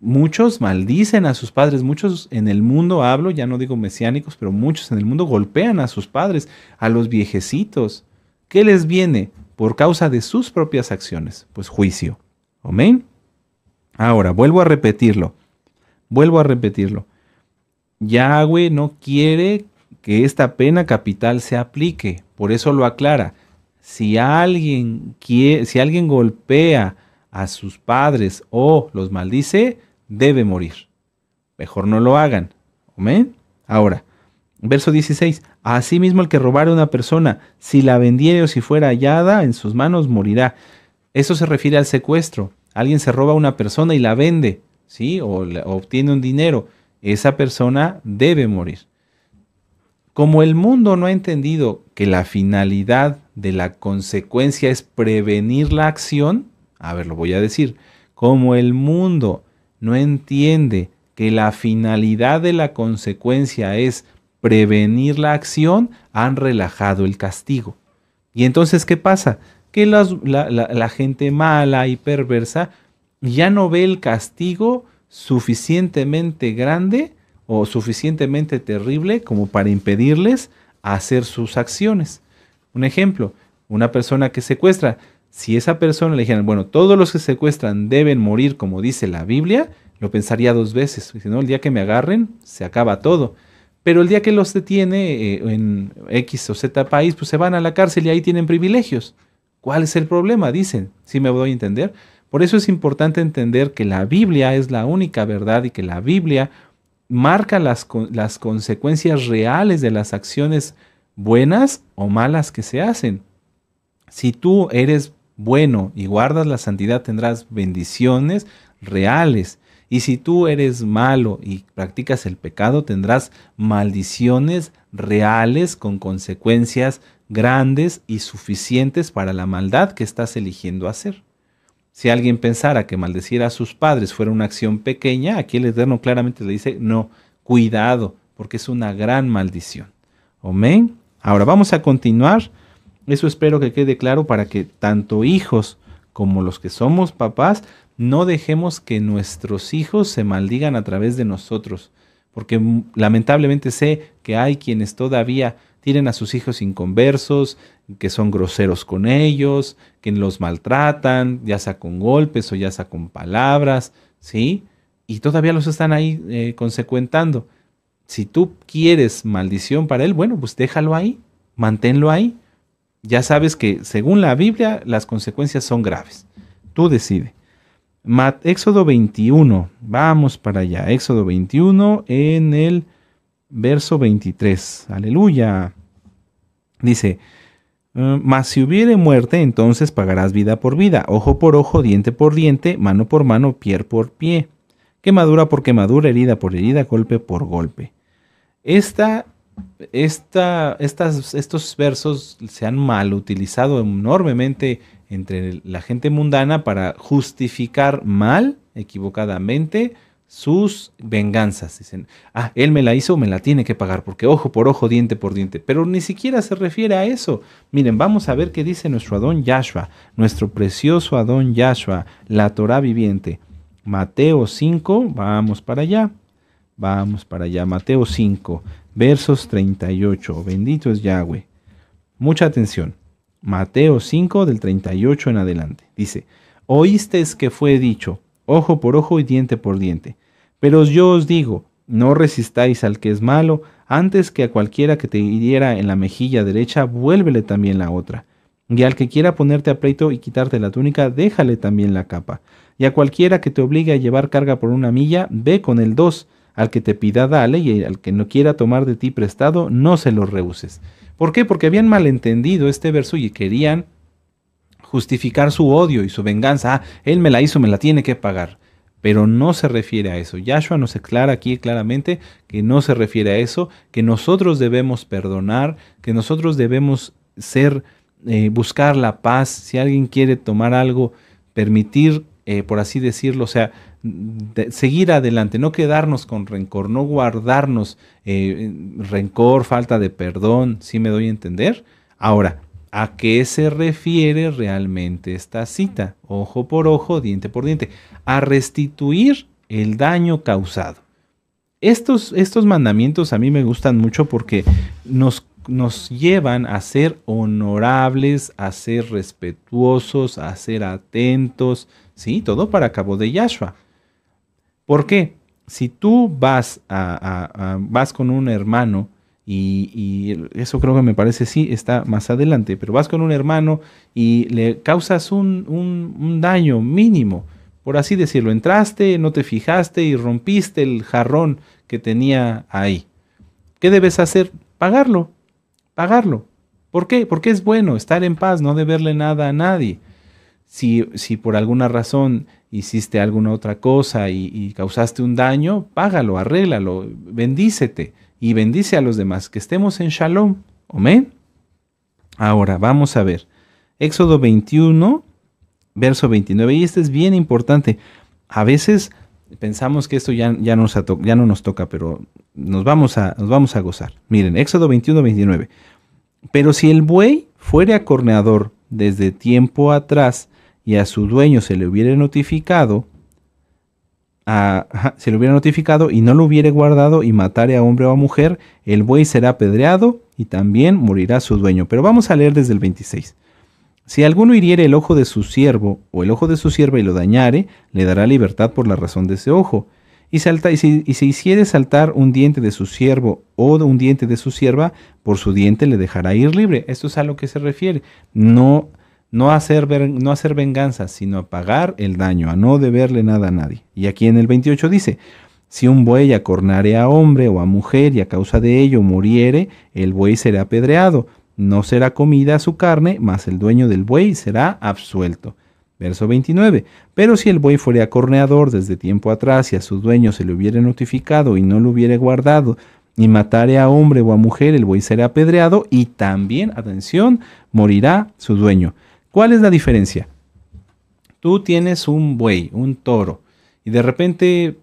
Muchos maldicen a sus padres, muchos en el mundo hablo, ya no digo mesiánicos, pero muchos en el mundo golpean a sus padres, a los viejecitos. ¿Qué les viene por causa de sus propias acciones? Pues juicio. Amén. Ahora, vuelvo a repetirlo. Vuelvo a repetirlo. Yahweh no quiere que esta pena capital se aplique, por eso lo aclara. Si alguien, si alguien golpea a sus padres o los maldice, debe morir. Mejor no lo hagan. Amén. Ahora, verso 16. Asimismo, el que robare a una persona, si la vendiere o si fuera hallada en sus manos, morirá. Eso se refiere al secuestro. Alguien se roba a una persona y la vende, ¿sí? O, o obtiene un dinero. Esa persona debe morir. Como el mundo no ha entendido que la finalidad de la consecuencia es prevenir la acción, a ver, lo voy a decir, como el mundo no entiende que la finalidad de la consecuencia es prevenir la acción, han relajado el castigo. Y entonces, ¿qué pasa? Que la gente mala y perversa ya no ve el castigo suficientemente grande o suficientemente terrible como para impedirles hacer sus acciones. Un ejemplo, una persona que secuestra, si esa persona le dijeran, bueno, todos los que secuestran deben morir como dice la Biblia, lo pensaría dos veces. Si no, el día que me agarren, se acaba todo. Pero el día que los detiene eh, en X o Z país, pues se van a la cárcel y ahí tienen privilegios. ¿Cuál es el problema? Dicen, si me voy a entender. Por eso es importante entender que la Biblia es la única verdad y que la Biblia marca las, las consecuencias reales de las acciones buenas o malas que se hacen. Si tú eres bueno y guardas la santidad, tendrás bendiciones reales. Y si tú eres malo y practicas el pecado, tendrás maldiciones reales con consecuencias grandes y suficientes para la maldad que estás eligiendo hacer. Si alguien pensara que maldecir a sus padres fuera una acción pequeña, aquí el Eterno claramente le dice, no, cuidado, porque es una gran maldición. Amén. Ahora vamos a continuar eso espero que quede claro para que tanto hijos como los que somos papás no dejemos que nuestros hijos se maldigan a través de nosotros. Porque lamentablemente sé que hay quienes todavía tienen a sus hijos inconversos, que son groseros con ellos, que los maltratan, ya sea con golpes o ya sea con palabras, ¿sí? Y todavía los están ahí eh, consecuentando. Si tú quieres maldición para él, bueno, pues déjalo ahí, manténlo ahí. Ya sabes que según la Biblia las consecuencias son graves. Tú decides. Éxodo 21, vamos para allá. Éxodo 21 en el verso 23. Aleluya. Dice, eh, mas si hubiere muerte, entonces pagarás vida por vida, ojo por ojo, diente por diente, mano por mano, pie por pie, quemadura por quemadura, herida por herida, golpe por golpe. Esta estas, estos versos se han mal utilizado enormemente entre la gente mundana para justificar mal, equivocadamente, sus venganzas. Dicen, ah, él me la hizo, me la tiene que pagar, porque ojo por ojo, diente por diente. Pero ni siquiera se refiere a eso. Miren, vamos a ver qué dice nuestro Adón Yahshua, nuestro precioso Adón Yashua la Torah viviente. Mateo 5, vamos para allá. Vamos para allá, Mateo 5 versos 38. Bendito es Yahweh. Mucha atención. Mateo 5 del 38 en adelante. Dice, oísteis que fue dicho, ojo por ojo y diente por diente. Pero yo os digo, no resistáis al que es malo, antes que a cualquiera que te hiriera en la mejilla derecha, vuélvele también la otra. Y al que quiera ponerte a pleito y quitarte la túnica, déjale también la capa. Y a cualquiera que te obligue a llevar carga por una milla, ve con el dos. Al que te pida, dale, y al que no quiera tomar de ti prestado, no se lo rehuses. ¿Por qué? Porque habían malentendido este verso y querían justificar su odio y su venganza. Ah, él me la hizo, me la tiene que pagar. Pero no se refiere a eso. Yahshua nos aclara aquí claramente que no se refiere a eso, que nosotros debemos perdonar, que nosotros debemos ser, eh, buscar la paz. Si alguien quiere tomar algo, permitir, eh, por así decirlo, o sea, seguir adelante, no quedarnos con rencor, no guardarnos eh, rencor, falta de perdón, si me doy a entender? Ahora, ¿a qué se refiere realmente esta cita? Ojo por ojo, diente por diente, a restituir el daño causado. Estos, estos mandamientos a mí me gustan mucho porque nos nos llevan a ser honorables, a ser respetuosos, a ser atentos, ¿sí? Todo para cabo de Yahshua. ¿Por qué? Si tú vas, vas con un hermano, y, eso creo que me parece sí, está más adelante, pero vas con un hermano y le causas un, daño mínimo, por así decirlo, entraste, no te fijaste y rompiste el jarrón que tenía ahí. ¿Qué debes hacer? Pagarlo, pagarlo. ¿Por qué? Porque es bueno estar en paz, no deberle nada a nadie. Si, si por alguna razón hiciste alguna otra cosa y, causaste un daño, págalo, arréglalo, bendícete y bendice a los demás, que estemos en shalom. Amén. Ahora, vamos a ver. Éxodo 21, verso 29. Y este es bien importante. A veces pensamos que esto ya, ya, ya no nos toca, pero nos vamos, a, nos vamos a gozar. Miren, Éxodo 21, 29. Pero si el buey fuere acorneador desde tiempo atrás, y a su dueño se le hubiera notificado, se le hubiera notificado y no lo hubiere guardado y matare a hombre o a mujer, el buey será apedreado y también morirá su dueño. Pero vamos a leer desde el 26. Si alguno hiriere el ojo de su siervo o el ojo de su sierva y lo dañare, le dará libertad por la razón de ese ojo. Y, salta, y, si, hiciere saltar un diente de su siervo o de un diente de su sierva, por su diente le dejará ir libre. Esto es a lo que se refiere. No no hacer, hacer venganza, sino a pagar el daño, a no deberle nada a nadie. Y aquí en el 28 dice, si un buey acornare a hombre o a mujer y a causa de ello muriere, el buey será apedreado, no será comida su carne, mas el dueño del buey será absuelto. Verso 29. Pero si el buey fuere acorneador desde tiempo atrás y a su dueño se le hubiere notificado y no lo hubiere guardado, ni matare a hombre o a mujer, el buey será apedreado y también, atención, morirá su dueño. ¿Cuál es la diferencia? Tú tienes un buey, un toro, y de repente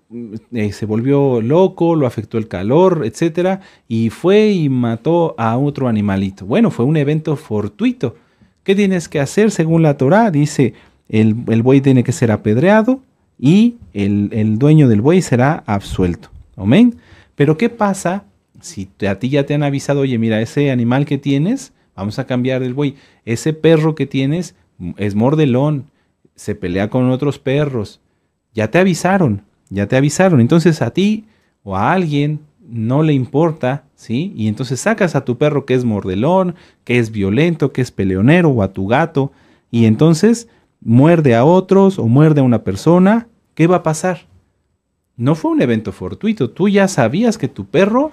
eh, se volvió loco, lo afectó el calor, etcétera, y fue y mató a otro animalito. Bueno, fue un evento fortuito. ¿Qué tienes que hacer según la Torah? Dice, el, buey tiene que ser apedreado y el, el dueño del buey será absuelto. Amén. Pero ¿qué pasa si a ti ya te han avisado, oye, mira, ese animal que tienes vamos a cambiar el buey. Ese perro que tienes es mordelón, se pelea con otros perros. Ya te avisaron, ya te avisaron. Entonces a ti o a alguien no le importa, ¿sí? Y entonces sacas a tu perro que es mordelón, que es violento, que es peleonero o a tu gato y entonces muerde a otros o muerde a una persona, ¿qué va a pasar? No fue un evento fortuito, tú ya sabías que tu perro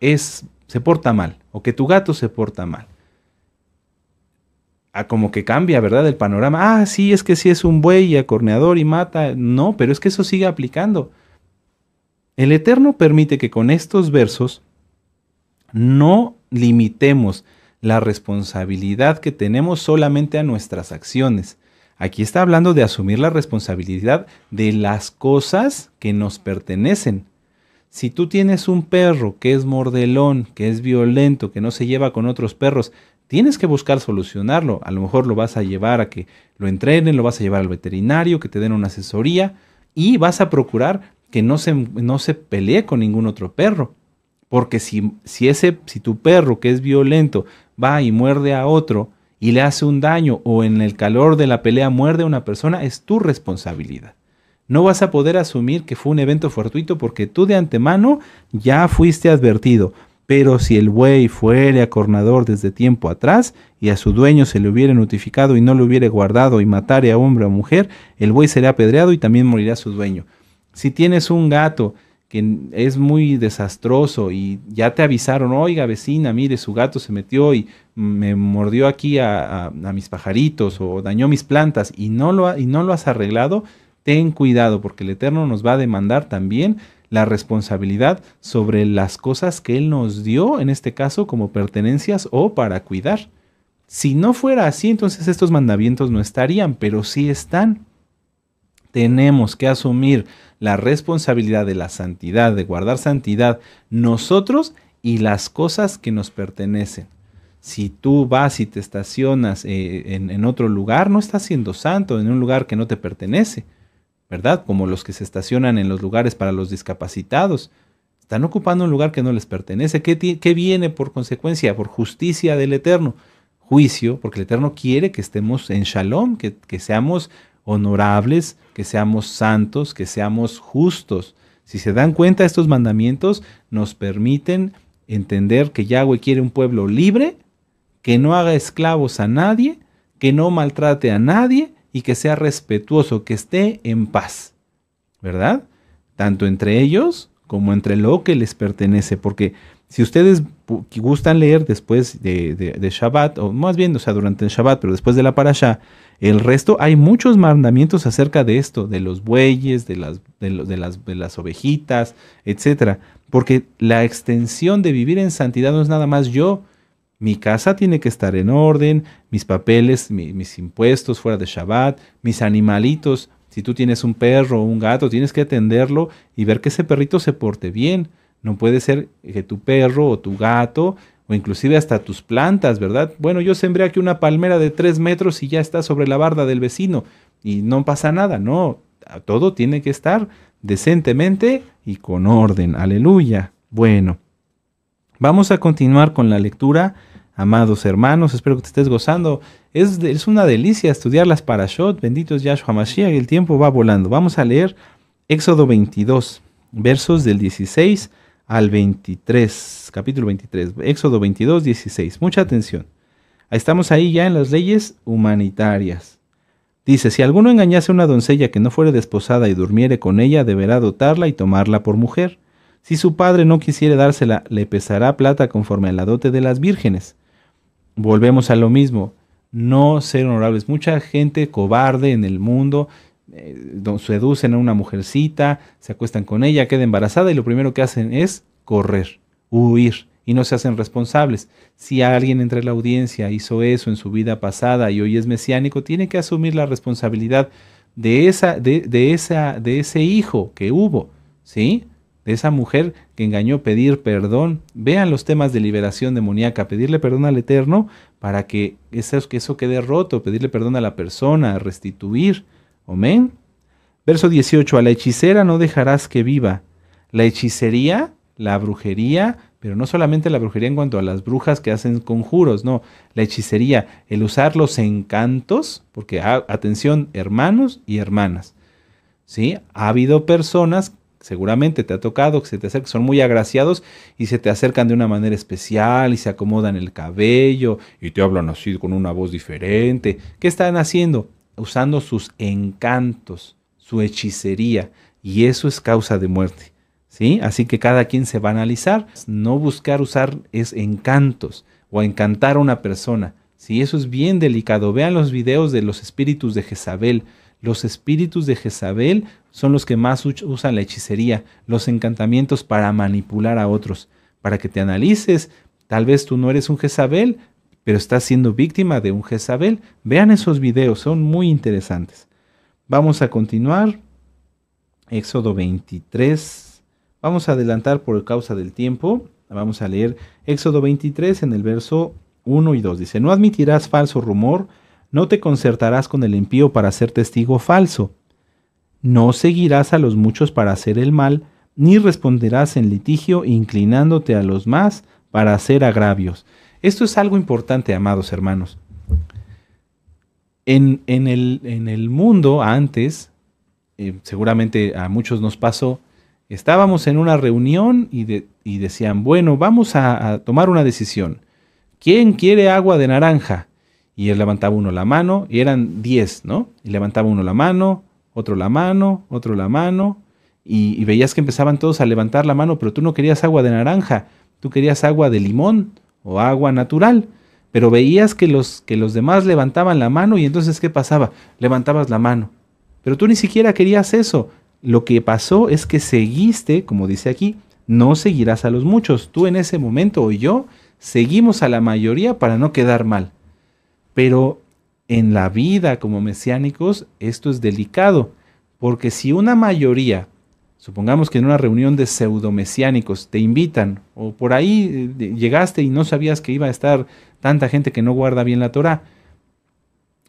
es se porta mal o que tu gato se porta mal como que cambia, ¿verdad? El panorama. Ah, sí, es que sí es un buey y acorneador y mata. No, pero es que eso sigue aplicando. El Eterno permite que con estos versos no limitemos la responsabilidad que tenemos solamente a nuestras acciones. Aquí está hablando de asumir la responsabilidad de las cosas que nos pertenecen. Si tú tienes un perro que es mordelón, que es violento, que no se lleva con otros perros, tienes que buscar solucionarlo. A lo mejor lo vas a llevar a que lo entrenen, lo vas a llevar al veterinario, que te den una asesoría y vas a procurar que no se, no se pelee con ningún otro perro. Porque si, ese, si tu perro que es violento va y muerde a otro y le hace un daño o en el calor de la pelea muerde a una persona, es tu responsabilidad. No vas a poder asumir que fue un evento fortuito porque tú de antemano ya fuiste advertido, pero si el buey fuere acornador desde tiempo atrás, y a su dueño se le hubiera notificado y no lo hubiere guardado y matare a hombre o mujer, el buey será apedreado y también morirá su dueño. Si tienes un gato que es muy desastroso y ya te avisaron, oiga vecina, mire, su gato se metió y me mordió aquí a, mis pajaritos o dañó mis plantas y no, lo y no lo has arreglado, ten cuidado porque el Eterno nos va a demandar también la responsabilidad sobre las cosas que Él nos dio, en este caso como pertenencias o para cuidar. Si no fuera así, entonces estos mandamientos no estarían, pero sí están. Tenemos que asumir la responsabilidad de la santidad, de guardar santidad nosotros y las cosas que nos pertenecen. Si tú vas y te estacionas eh, en otro lugar, no estás siendo santo, en un lugar que no te pertenece. ¿verdad? Como los que se estacionan en los lugares para los discapacitados. Están ocupando un lugar que no les pertenece. ¿Qué, viene por consecuencia? Por justicia del Eterno. Juicio, porque el Eterno quiere que estemos en shalom, que, que seamos honorables, que seamos santos, que seamos justos. Si se dan cuenta, estos mandamientos nos permiten entender que Yahweh quiere un pueblo libre, que no haga esclavos a nadie, que no maltrate a nadie, y que sea respetuoso, que esté en paz, ¿verdad? Tanto entre ellos como entre lo que les pertenece, porque si ustedes gustan leer después de, Shabbat, o más bien, o sea, durante el Shabbat, pero después de la parasha, el resto, hay muchos mandamientos acerca de esto, de los bueyes, de las, de, las, de las ovejitas, etc. Porque la extensión de vivir en santidad no es nada más yo mi casa tiene que estar en orden, mis papeles, mis impuestos fuera de Shabbat, mis animalitos. Si tú tienes un perro o un gato, tienes que atenderlo y ver que ese perrito se porte bien. No puede ser que tu perro o tu gato o inclusive hasta tus plantas, ¿verdad? Bueno, yo sembré aquí una palmera de tres metros y ya está sobre la barda del vecino y no pasa nada, no. Todo tiene que estar decentemente y con orden. Aleluya. Bueno, vamos a continuar con la lectura amados hermanos. Espero que te estés gozando. Es, es una delicia estudiar las parashot. Benditos Yahshua Mashiach. El tiempo va volando. Vamos a leer Éxodo 22, versos del 16 al 23. Capítulo 23. Éxodo 22, 16. Mucha atención. Estamos ahí ya en las leyes humanitarias. Dice, si alguno engañase a una doncella que no fuere desposada y durmiere con ella, deberá dotarla y tomarla por mujer. Si su padre no quisiere dársela, le pesará plata conforme a la dote de las vírgenes volvemos a lo mismo, no ser honorables. Mucha gente cobarde en el mundo eh, seducen a una mujercita, se acuestan con ella, queda embarazada y lo primero que hacen es correr, huir y no se hacen responsables. Si alguien entre la audiencia hizo eso en su vida pasada y hoy es mesiánico, tiene que asumir la responsabilidad de, esa, de, de, esa, de ese hijo que hubo, ¿sí? de esa mujer que engañó pedir perdón. Vean los temas de liberación demoníaca, pedirle perdón al Eterno para que eso, quede roto, pedirle perdón a la persona, restituir. Amén. Verso 18, a la hechicera no dejarás que viva. La hechicería, la brujería, pero no solamente la brujería en cuanto a las brujas que hacen conjuros, no, la hechicería, el usar los encantos, porque ah, atención hermanos y hermanas, ¿sí? Ha habido personas seguramente te ha tocado que se te acercan, son muy agraciados y se te acercan de una manera especial y se acomodan el cabello y te hablan así con una voz diferente. ¿Qué están haciendo? Usando sus encantos, su hechicería y eso es causa de muerte. ¿Sí? Así que cada quien se va a analizar, no buscar usar es encantos o encantar a una persona. Eso es bien delicado. Vean los videos de los espíritus de Jezabel. Los espíritus de Jezabel son los que más usan la hechicería, los encantamientos para manipular a otros, para que te analices. Tal vez tú no eres un Jezabel, pero estás siendo víctima de un Jezabel. Vean esos videos, son muy interesantes. Vamos a continuar. Éxodo 23. Vamos a adelantar por causa del tiempo. Vamos a leer Éxodo 23 en el verso 1 y 2. Dice, no admitirás falso rumor, no te concertarás con el impío para ser testigo falso no seguirás a los muchos para hacer el mal, ni responderás en litigio inclinándote a los más para hacer agravios. Esto es algo importante, amados hermanos. En, en, el, mundo antes, eh, seguramente a muchos nos pasó, estábamos en una reunión y, decían, bueno, vamos a, tomar una decisión. ¿Quién quiere agua de naranja? Y él levantaba uno la mano, y eran 10, ¿no? Y levantaba uno la mano, otro la mano, otro la mano, y, veías que empezaban todos a levantar la mano, pero tú no querías agua de naranja, tú querías agua de limón o agua natural. Pero veías que los, que los demás levantaban la mano y entonces ¿qué pasaba? Levantabas la mano. Pero tú ni siquiera querías eso. Lo que pasó es que seguiste, como dice aquí, no seguirás a los muchos. Tú en ese momento o yo seguimos a la mayoría para no quedar mal. Pero en la vida como mesiánicos esto es delicado, porque si una mayoría, supongamos que en una reunión de pseudomesiánicos te invitan, o por ahí eh, llegaste y no sabías que iba a estar tanta gente que no guarda bien la Torah,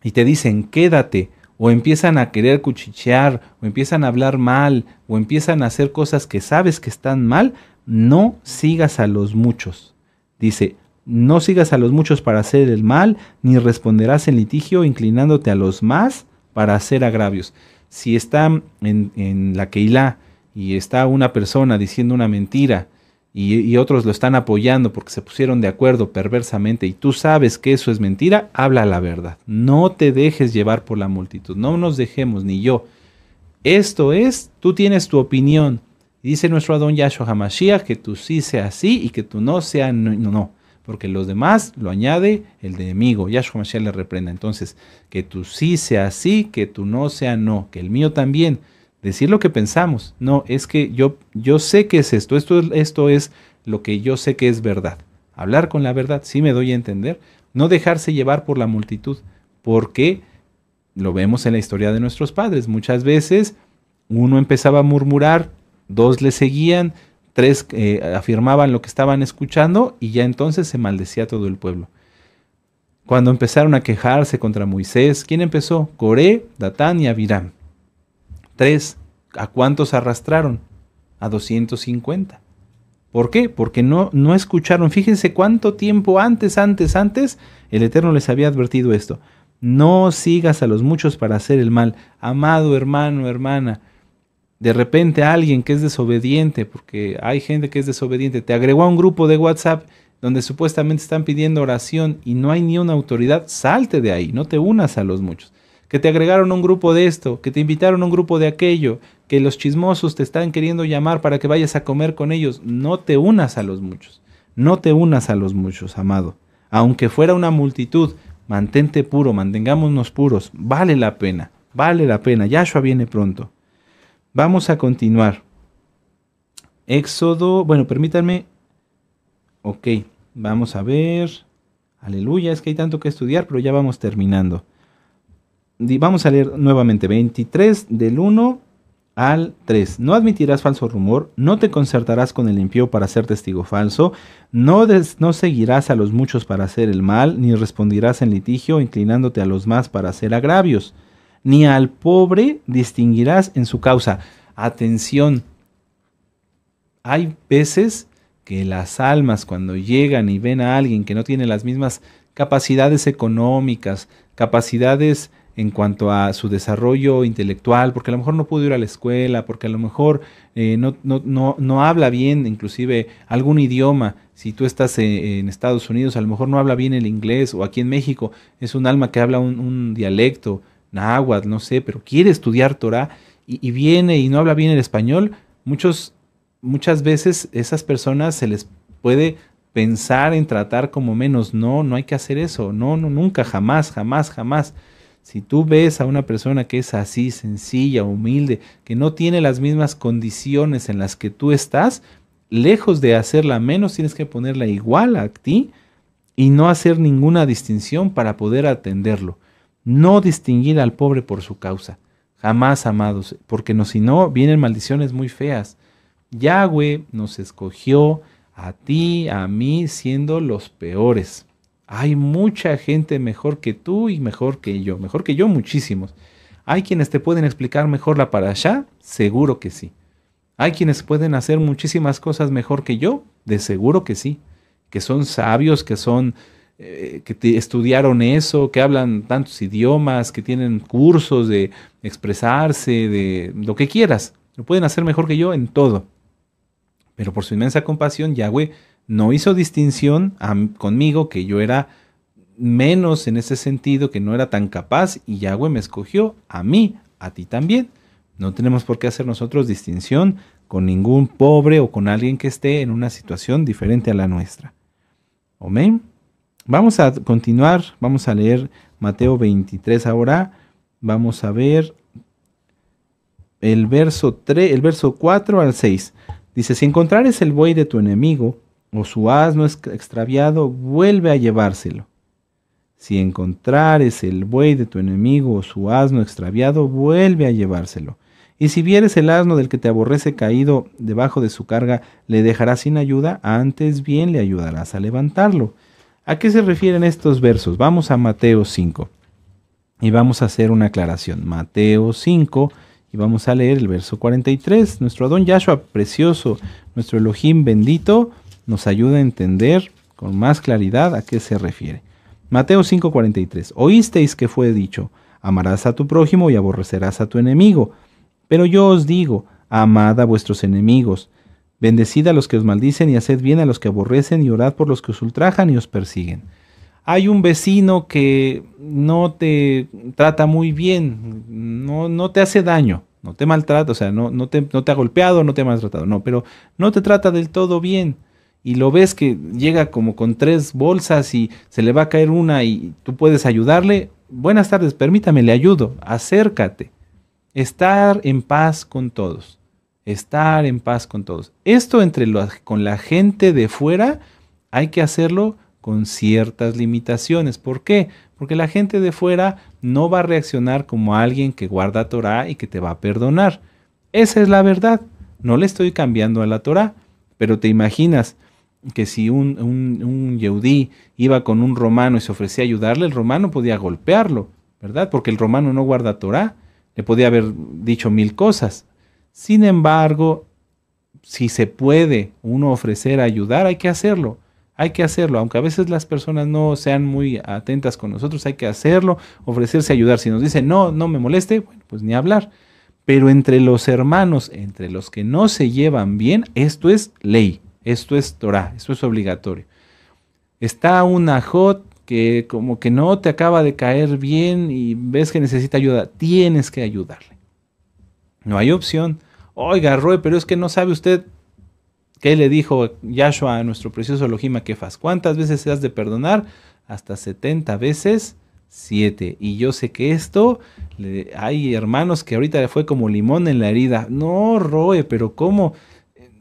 y te dicen quédate, o empiezan a querer cuchichear, o empiezan a hablar mal, o empiezan a hacer cosas que sabes que están mal, no sigas a los muchos. Dice, no sigas a los muchos para hacer el mal, ni responderás en litigio inclinándote a los más para hacer agravios. Si está en, la Keilah y está una persona diciendo una mentira y, otros lo están apoyando porque se pusieron de acuerdo perversamente y tú sabes que eso es mentira, habla la verdad. No te dejes llevar por la multitud. No nos dejemos, ni yo. Esto es, tú tienes tu opinión. Dice nuestro Adón Yahshua HaMashiach que tú sí sea así y que tú no sea no. no porque los demás lo añade el enemigo. Yahshua Mashiach le reprenda. Entonces, que tu sí sea sí, que tu no sea no, que el mío también. Decir lo que pensamos. No, es que yo, yo sé que es esto. esto. Esto es lo que yo sé que es verdad. Hablar con la verdad, sí me doy a entender. No dejarse llevar por la multitud, porque lo vemos en la historia de nuestros padres. Muchas veces uno empezaba a murmurar, dos le seguían, tres eh, afirmaban lo que estaban escuchando y ya entonces se maldecía todo el pueblo. Cuando empezaron a quejarse contra Moisés, ¿quién empezó? Coré, Datán y Abiram. Tres, ¿a cuántos arrastraron? A 250. ¿Por qué? Porque no, no escucharon. Fíjense cuánto tiempo antes, antes, antes, el Eterno les había advertido esto. No sigas a los muchos para hacer el mal. Amado hermano, hermana, de repente alguien que es desobediente, porque hay gente que es desobediente, te agregó a un grupo de WhatsApp donde supuestamente están pidiendo oración y no hay ni una autoridad, salte de ahí, no te unas a los muchos. Que te agregaron un grupo de esto, que te invitaron a un grupo de aquello, que los chismosos te están queriendo llamar para que vayas a comer con ellos, no te unas a los muchos. No te unas a los muchos, amado. Aunque fuera una multitud, mantente puro, mantengámonos puros. Vale la pena, vale la pena. Yahshua viene pronto. Vamos a continuar. Éxodo, bueno, permítanme. Ok, vamos a ver. Aleluya, es que hay tanto que estudiar, pero ya vamos terminando. Vamos a leer nuevamente 23 del 1 al 3. No admitirás falso rumor, no te concertarás con el impío para ser testigo falso, no, no seguirás a los muchos para hacer el mal, ni respondirás en litigio inclinándote a los más para hacer agravios ni al pobre distinguirás en su causa. Atención, hay veces que las almas cuando llegan y ven a alguien que no tiene las mismas capacidades económicas, capacidades en cuanto a su desarrollo intelectual, porque a lo mejor no pudo ir a la escuela, porque a lo mejor eh, no, habla bien inclusive algún idioma. Si tú estás eh, en Estados Unidos, a lo mejor no habla bien el inglés, o aquí en México es un alma que habla un dialecto Nahuatl, no sé, pero quiere estudiar Torah y, viene y no habla bien el español, muchos, muchas veces esas personas se les puede pensar en tratar como menos. No, no hay que hacer eso. No, no, nunca, jamás, jamás, jamás. Si tú ves a una persona que es así, sencilla, humilde, que no tiene las mismas condiciones en las que tú estás, lejos de hacerla menos, tienes que ponerla igual a ti y no hacer ninguna distinción para poder atenderlo no distinguir al pobre por su causa. Jamás, amados, porque no, si no, vienen maldiciones muy feas. Yahweh nos escogió a ti, a mí, siendo los peores. Hay mucha gente mejor que tú y mejor que yo, mejor que yo muchísimos. ¿Hay quienes te pueden explicar mejor la para allá? Seguro que sí. ¿Hay quienes pueden hacer muchísimas cosas mejor que yo? De seguro que sí. Que son sabios, que son eh, que te estudiaron eso, que hablan tantos idiomas, que tienen cursos de expresarse, de lo que quieras. Lo pueden hacer mejor que yo en todo. Pero por su inmensa compasión, Yahweh no hizo distinción conmigo, que yo era menos en ese sentido, que no era tan capaz, y Yahweh me escogió a mí, a ti también. No tenemos por qué hacer nosotros distinción con ningún pobre o con alguien que esté en una situación diferente a la nuestra. Amén. Vamos a continuar, vamos a leer Mateo 23 ahora. Vamos a ver el verso el verso 4 al 6. Dice, si encontrares el buey de tu enemigo o su asno extraviado, vuelve a llevárselo. Si encontrares el buey de tu enemigo o su asno extraviado, vuelve a llevárselo. Y si vieres el asno del que te aborrece caído debajo de su carga, ¿le dejarás sin ayuda? Antes bien le ayudarás a levantarlo. ¿A qué se refieren estos versos? Vamos a Mateo 5 y vamos a hacer una aclaración. Mateo 5 y vamos a leer el verso 43. Nuestro Adón Yahshua precioso, nuestro Elohim bendito, nos ayuda a entender con más claridad a qué se refiere. Mateo 43. Oísteis que fue dicho, amarás a tu prójimo y aborrecerás a tu enemigo. Pero yo os digo, amad a vuestros enemigos Bendecid a los que os maldicen y haced bien a los que aborrecen y orad por los que os ultrajan y os persiguen. Hay un vecino que no te trata muy bien, no, no te hace daño, no te maltrata, o sea, no, no, te, no te ha golpeado, no te ha maltratado, no, pero no te trata del todo bien y lo ves que llega como con tres bolsas y se le va a caer una y tú puedes ayudarle, buenas tardes, permítame, le ayudo, acércate. Estar en paz con todos estar en paz con todos. Esto entre lo, con la gente de fuera hay que hacerlo con ciertas limitaciones. ¿Por qué? Porque la gente de fuera no va a reaccionar como alguien que guarda Torah y que te va a perdonar. Esa es la verdad. No le estoy cambiando a la Torah. Pero te imaginas que si un, un, un iba con un romano y se ofrecía a ayudarle, el romano podía golpearlo, ¿verdad? Porque el romano no guarda Torah. Le podía haber dicho mil cosas. Sin embargo, si se puede uno ofrecer ayudar, hay que hacerlo. Hay que hacerlo, aunque a veces las personas no sean muy atentas con nosotros, hay que hacerlo, ofrecerse a ayudar. Si nos dicen, no, no me moleste, bueno, pues ni hablar. Pero entre los hermanos, entre los que no se llevan bien, esto es ley, esto es Torah, esto es obligatorio. Está una ajot que como que no te acaba de caer bien y ves que necesita ayuda, tienes que ayudarle no hay opción. Oiga, Roe, pero es que no sabe usted qué le dijo Yahshua a nuestro precioso Elohim a Kefas. ¿Cuántas veces se has de perdonar? Hasta 70 veces 7. Y yo sé que esto, hay hermanos que ahorita le fue como limón en la herida. No, Roe, pero ¿cómo? Eh,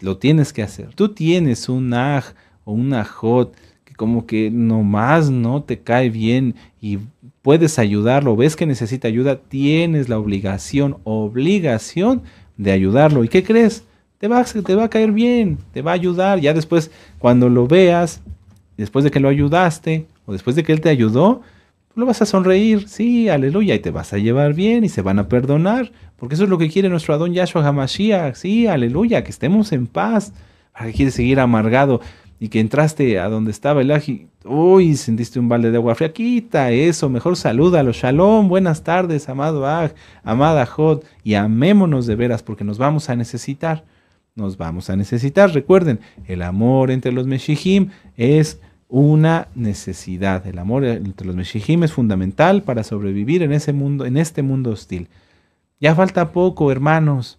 lo tienes que hacer. Tú tienes un aj o un ajot que como que nomás no te cae bien y puedes ayudarlo, ves que necesita ayuda, tienes la obligación, obligación de ayudarlo. ¿Y qué crees? Te va, te va a caer bien, te va a ayudar. Ya después, cuando lo veas, después de que lo ayudaste o después de que él te ayudó, lo vas a sonreír, sí, aleluya, y te vas a llevar bien y se van a perdonar, porque eso es lo que quiere nuestro Adón Yahshua Hamashiach, sí, aleluya, que estemos en paz. ¿Para qué quieres seguir amargado? y que entraste a donde estaba el ají, uy, sentiste un balde de agua fría, quita eso, mejor salúdalo, shalom, buenas tardes, amado aj, amada jod, y amémonos de veras porque nos vamos a necesitar, nos vamos a necesitar, recuerden, el amor entre los meshijim es una necesidad, el amor entre los meshijim es fundamental para sobrevivir en ese mundo, en este mundo hostil. Ya falta poco, hermanos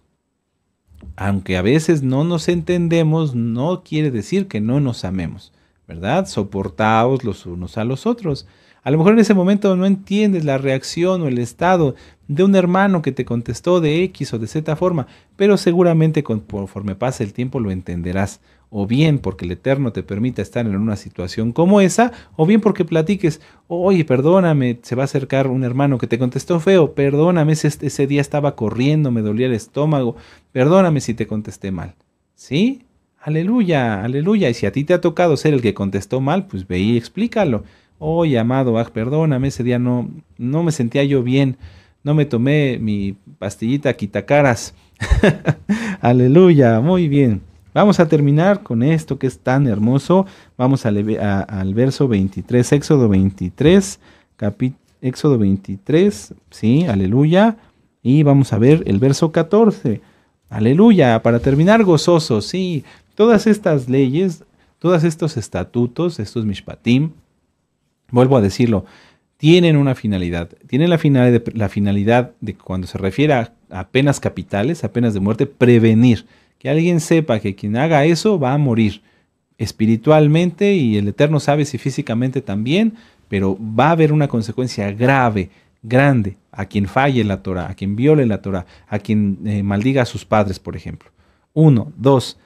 aunque a veces no nos entendemos, no quiere decir que no nos amemos, ¿verdad? Soportaos los unos a los otros. A lo mejor en ese momento no entiendes la reacción o el estado de un hermano que te contestó de X o de Z forma, pero seguramente conforme pase el tiempo lo entenderás o bien porque el Eterno te permita estar en una situación como esa, o bien porque platiques, oye, perdóname, se va a acercar un hermano que te contestó feo, perdóname, ese, ese día estaba corriendo, me dolía el estómago, perdóname si te contesté mal. ¿Sí? Aleluya, aleluya. Y si a ti te ha tocado ser el que contestó mal, pues ve y explícalo. Oye, amado, ah, perdóname, ese día no, no me sentía yo bien, no me tomé mi pastillita quitacaras. aleluya, muy bien. Vamos a terminar con esto que es tan hermoso. Vamos al, verso 23, Éxodo 23, Éxodo 23, sí, aleluya. Y vamos a ver el verso 14, aleluya. Para terminar, gozoso, sí. Todas estas leyes, todos estos estatutos, estos mishpatim, vuelvo a decirlo, tienen una finalidad. Tienen la, finalidad de cuando se refiere a, a penas capitales, a penas de muerte, prevenir y alguien sepa que quien haga eso va a morir espiritualmente y el Eterno sabe si físicamente también, pero va a haber una consecuencia grave, grande, a quien falle la Torah, a quien viole la Torah, a quien eh, maldiga a sus padres, por ejemplo. Uno, dos,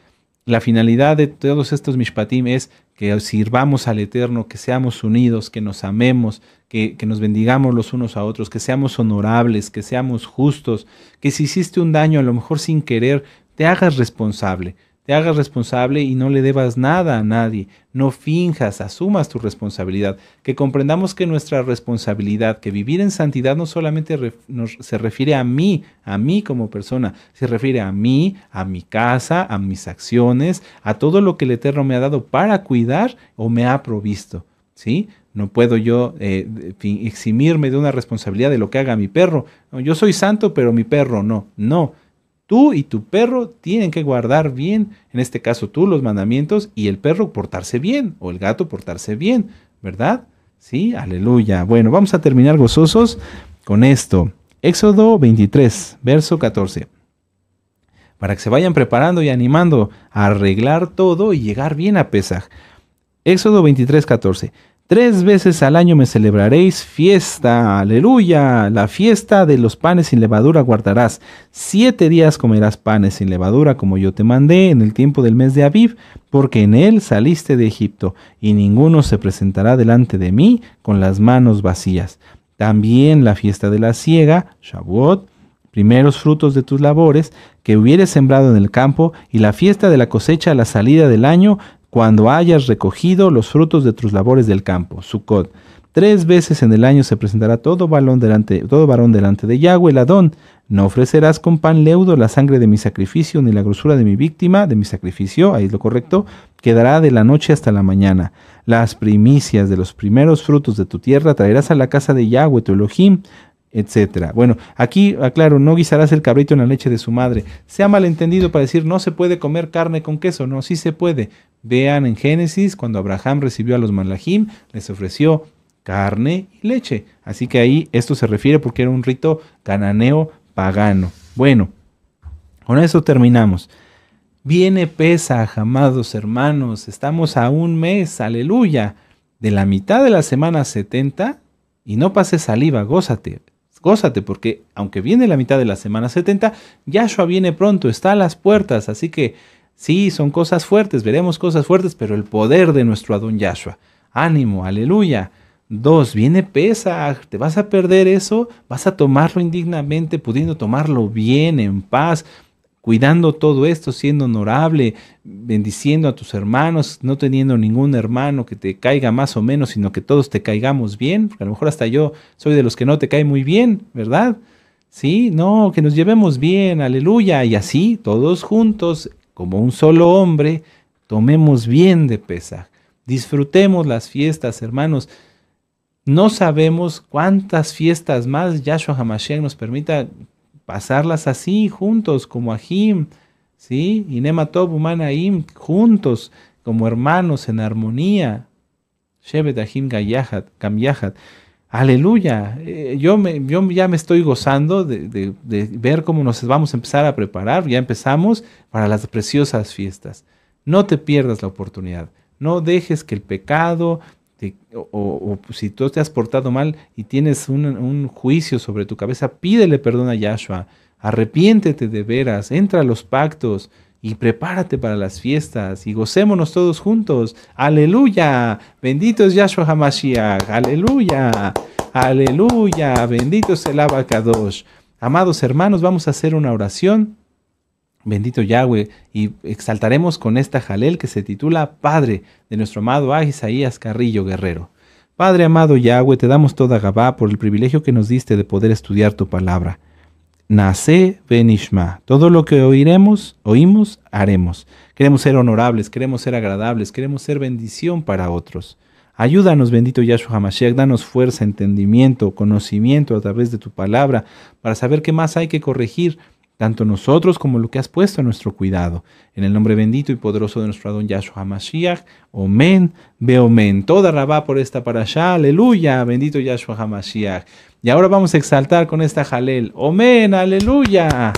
la finalidad de todos estos mishpatim es que sirvamos al Eterno, que seamos unidos, que nos amemos, que, que, nos bendigamos los unos a otros, que seamos honorables, que seamos justos, que si hiciste un daño, a lo mejor sin querer, te hagas responsable, te hagas responsable y no le debas nada a nadie, no finjas, asumas tu responsabilidad, que comprendamos que nuestra responsabilidad, que vivir en santidad no solamente se refiere a mí, a mí como persona, se refiere a mí, a mi casa, a mis acciones, a todo lo que el Eterno me ha dado para cuidar o me ha provisto, ¿sí? No puedo yo eh, eximirme de una responsabilidad de lo que haga mi perro. yo soy santo, pero mi perro no. No, Tú y tu perro tienen que guardar bien, en este caso tú los mandamientos y el perro portarse bien o el gato portarse bien, ¿verdad? Sí, aleluya. Bueno, vamos a terminar gozosos con esto. Éxodo 23, verso 14. Para que se vayan preparando y animando a arreglar todo y llegar bien a Pesaj. Éxodo 23, 14. Tres veces al año me celebraréis fiesta, aleluya, la fiesta de los panes sin levadura guardarás. Siete días comerás panes sin levadura, como yo te mandé en el tiempo del mes de Aviv, porque en él saliste de Egipto, y ninguno se presentará delante de mí con las manos vacías. También la fiesta de la ciega, Shavuot, primeros frutos de tus labores, que hubieres sembrado en el campo, y la fiesta de la cosecha a la salida del año, cuando hayas recogido los frutos de tus labores del campo. Sukkot, Tres veces en el año se presentará todo, varón delante, todo varón delante de Yahweh, el Adón. No ofrecerás con pan leudo la sangre de mi sacrificio, ni la grosura de mi víctima, de mi sacrificio, ahí es lo correcto, quedará de la noche hasta la mañana. Las primicias de los primeros frutos de tu tierra traerás a la casa de Yahweh, tu Elohim, etc. Bueno, aquí aclaro, no guisarás el cabrito en la leche de su madre. Se ha malentendido para decir no se puede comer carne con queso, no, sí se puede. Vean en Génesis, cuando Abraham recibió a los manlajim les ofreció carne y leche. Así que ahí esto se refiere porque era un rito cananeo pagano. Bueno, con eso terminamos. Viene pesa amados hermanos. Estamos a un mes, aleluya, de la mitad de la semana 70. Y no pases saliva, gózate. Gózate, porque aunque viene la mitad de la semana 70, Yahshua viene pronto, está a las puertas. Así que Sí, son cosas fuertes, veremos cosas fuertes, pero el poder de nuestro Adón Yahshua. Ánimo, aleluya. Dos, viene pesa te vas a perder eso, vas a tomarlo indignamente, pudiendo tomarlo bien, en paz, cuidando todo esto, siendo honorable, bendiciendo a tus hermanos, no teniendo ningún hermano que te caiga más o menos, sino que todos te caigamos bien, porque a lo mejor hasta yo soy de los que no te cae muy bien, ¿verdad? Sí, no, que nos llevemos bien, aleluya, y así todos juntos como un solo hombre, tomemos bien de Pesaj. Disfrutemos las fiestas, hermanos. No sabemos cuántas fiestas más Yahshua Hamashiach nos permita pasarlas así, juntos, como Ajim, ¿sí? Y Nematov Humanaim, juntos, como hermanos, en armonía. Shevet Ajim Aleluya, eh, yo, me, ya me estoy gozando de, ver cómo nos vamos a empezar a preparar, ya empezamos para las preciosas fiestas. No te pierdas la oportunidad, no dejes que el pecado o, si tú te has portado mal y tienes un, un juicio sobre tu cabeza, pídele perdón a Yahshua, arrepiéntete de veras, entra a los pactos, y prepárate para las fiestas y gocémonos todos juntos. Aleluya, bendito es Yahshua HaMashiach, aleluya, aleluya, bendito es el Kadosh! Amados hermanos, vamos a hacer una oración. Bendito Yahweh, y exaltaremos con esta jalel que se titula Padre de nuestro amado a Isaías Carrillo Guerrero. Padre amado Yahweh, te damos toda Gabá por el privilegio que nos diste de poder estudiar tu palabra. Nace Benishma. Todo lo que oiremos, oímos, haremos. Queremos ser honorables, queremos ser agradables, queremos ser bendición para otros. Ayúdanos, bendito Yahshua HaMashiach, danos fuerza, entendimiento, conocimiento a través de tu palabra para saber qué más hay que corregir tanto nosotros como lo que has puesto a nuestro cuidado. En el nombre bendito y poderoso de nuestro Adón Yahshua HaMashiach, Omen, Beomen. Toda rabá por esta para allá, aleluya, bendito Yahshua HaMashiach. Y ahora vamos a exaltar con esta Jalel, Omen, aleluya.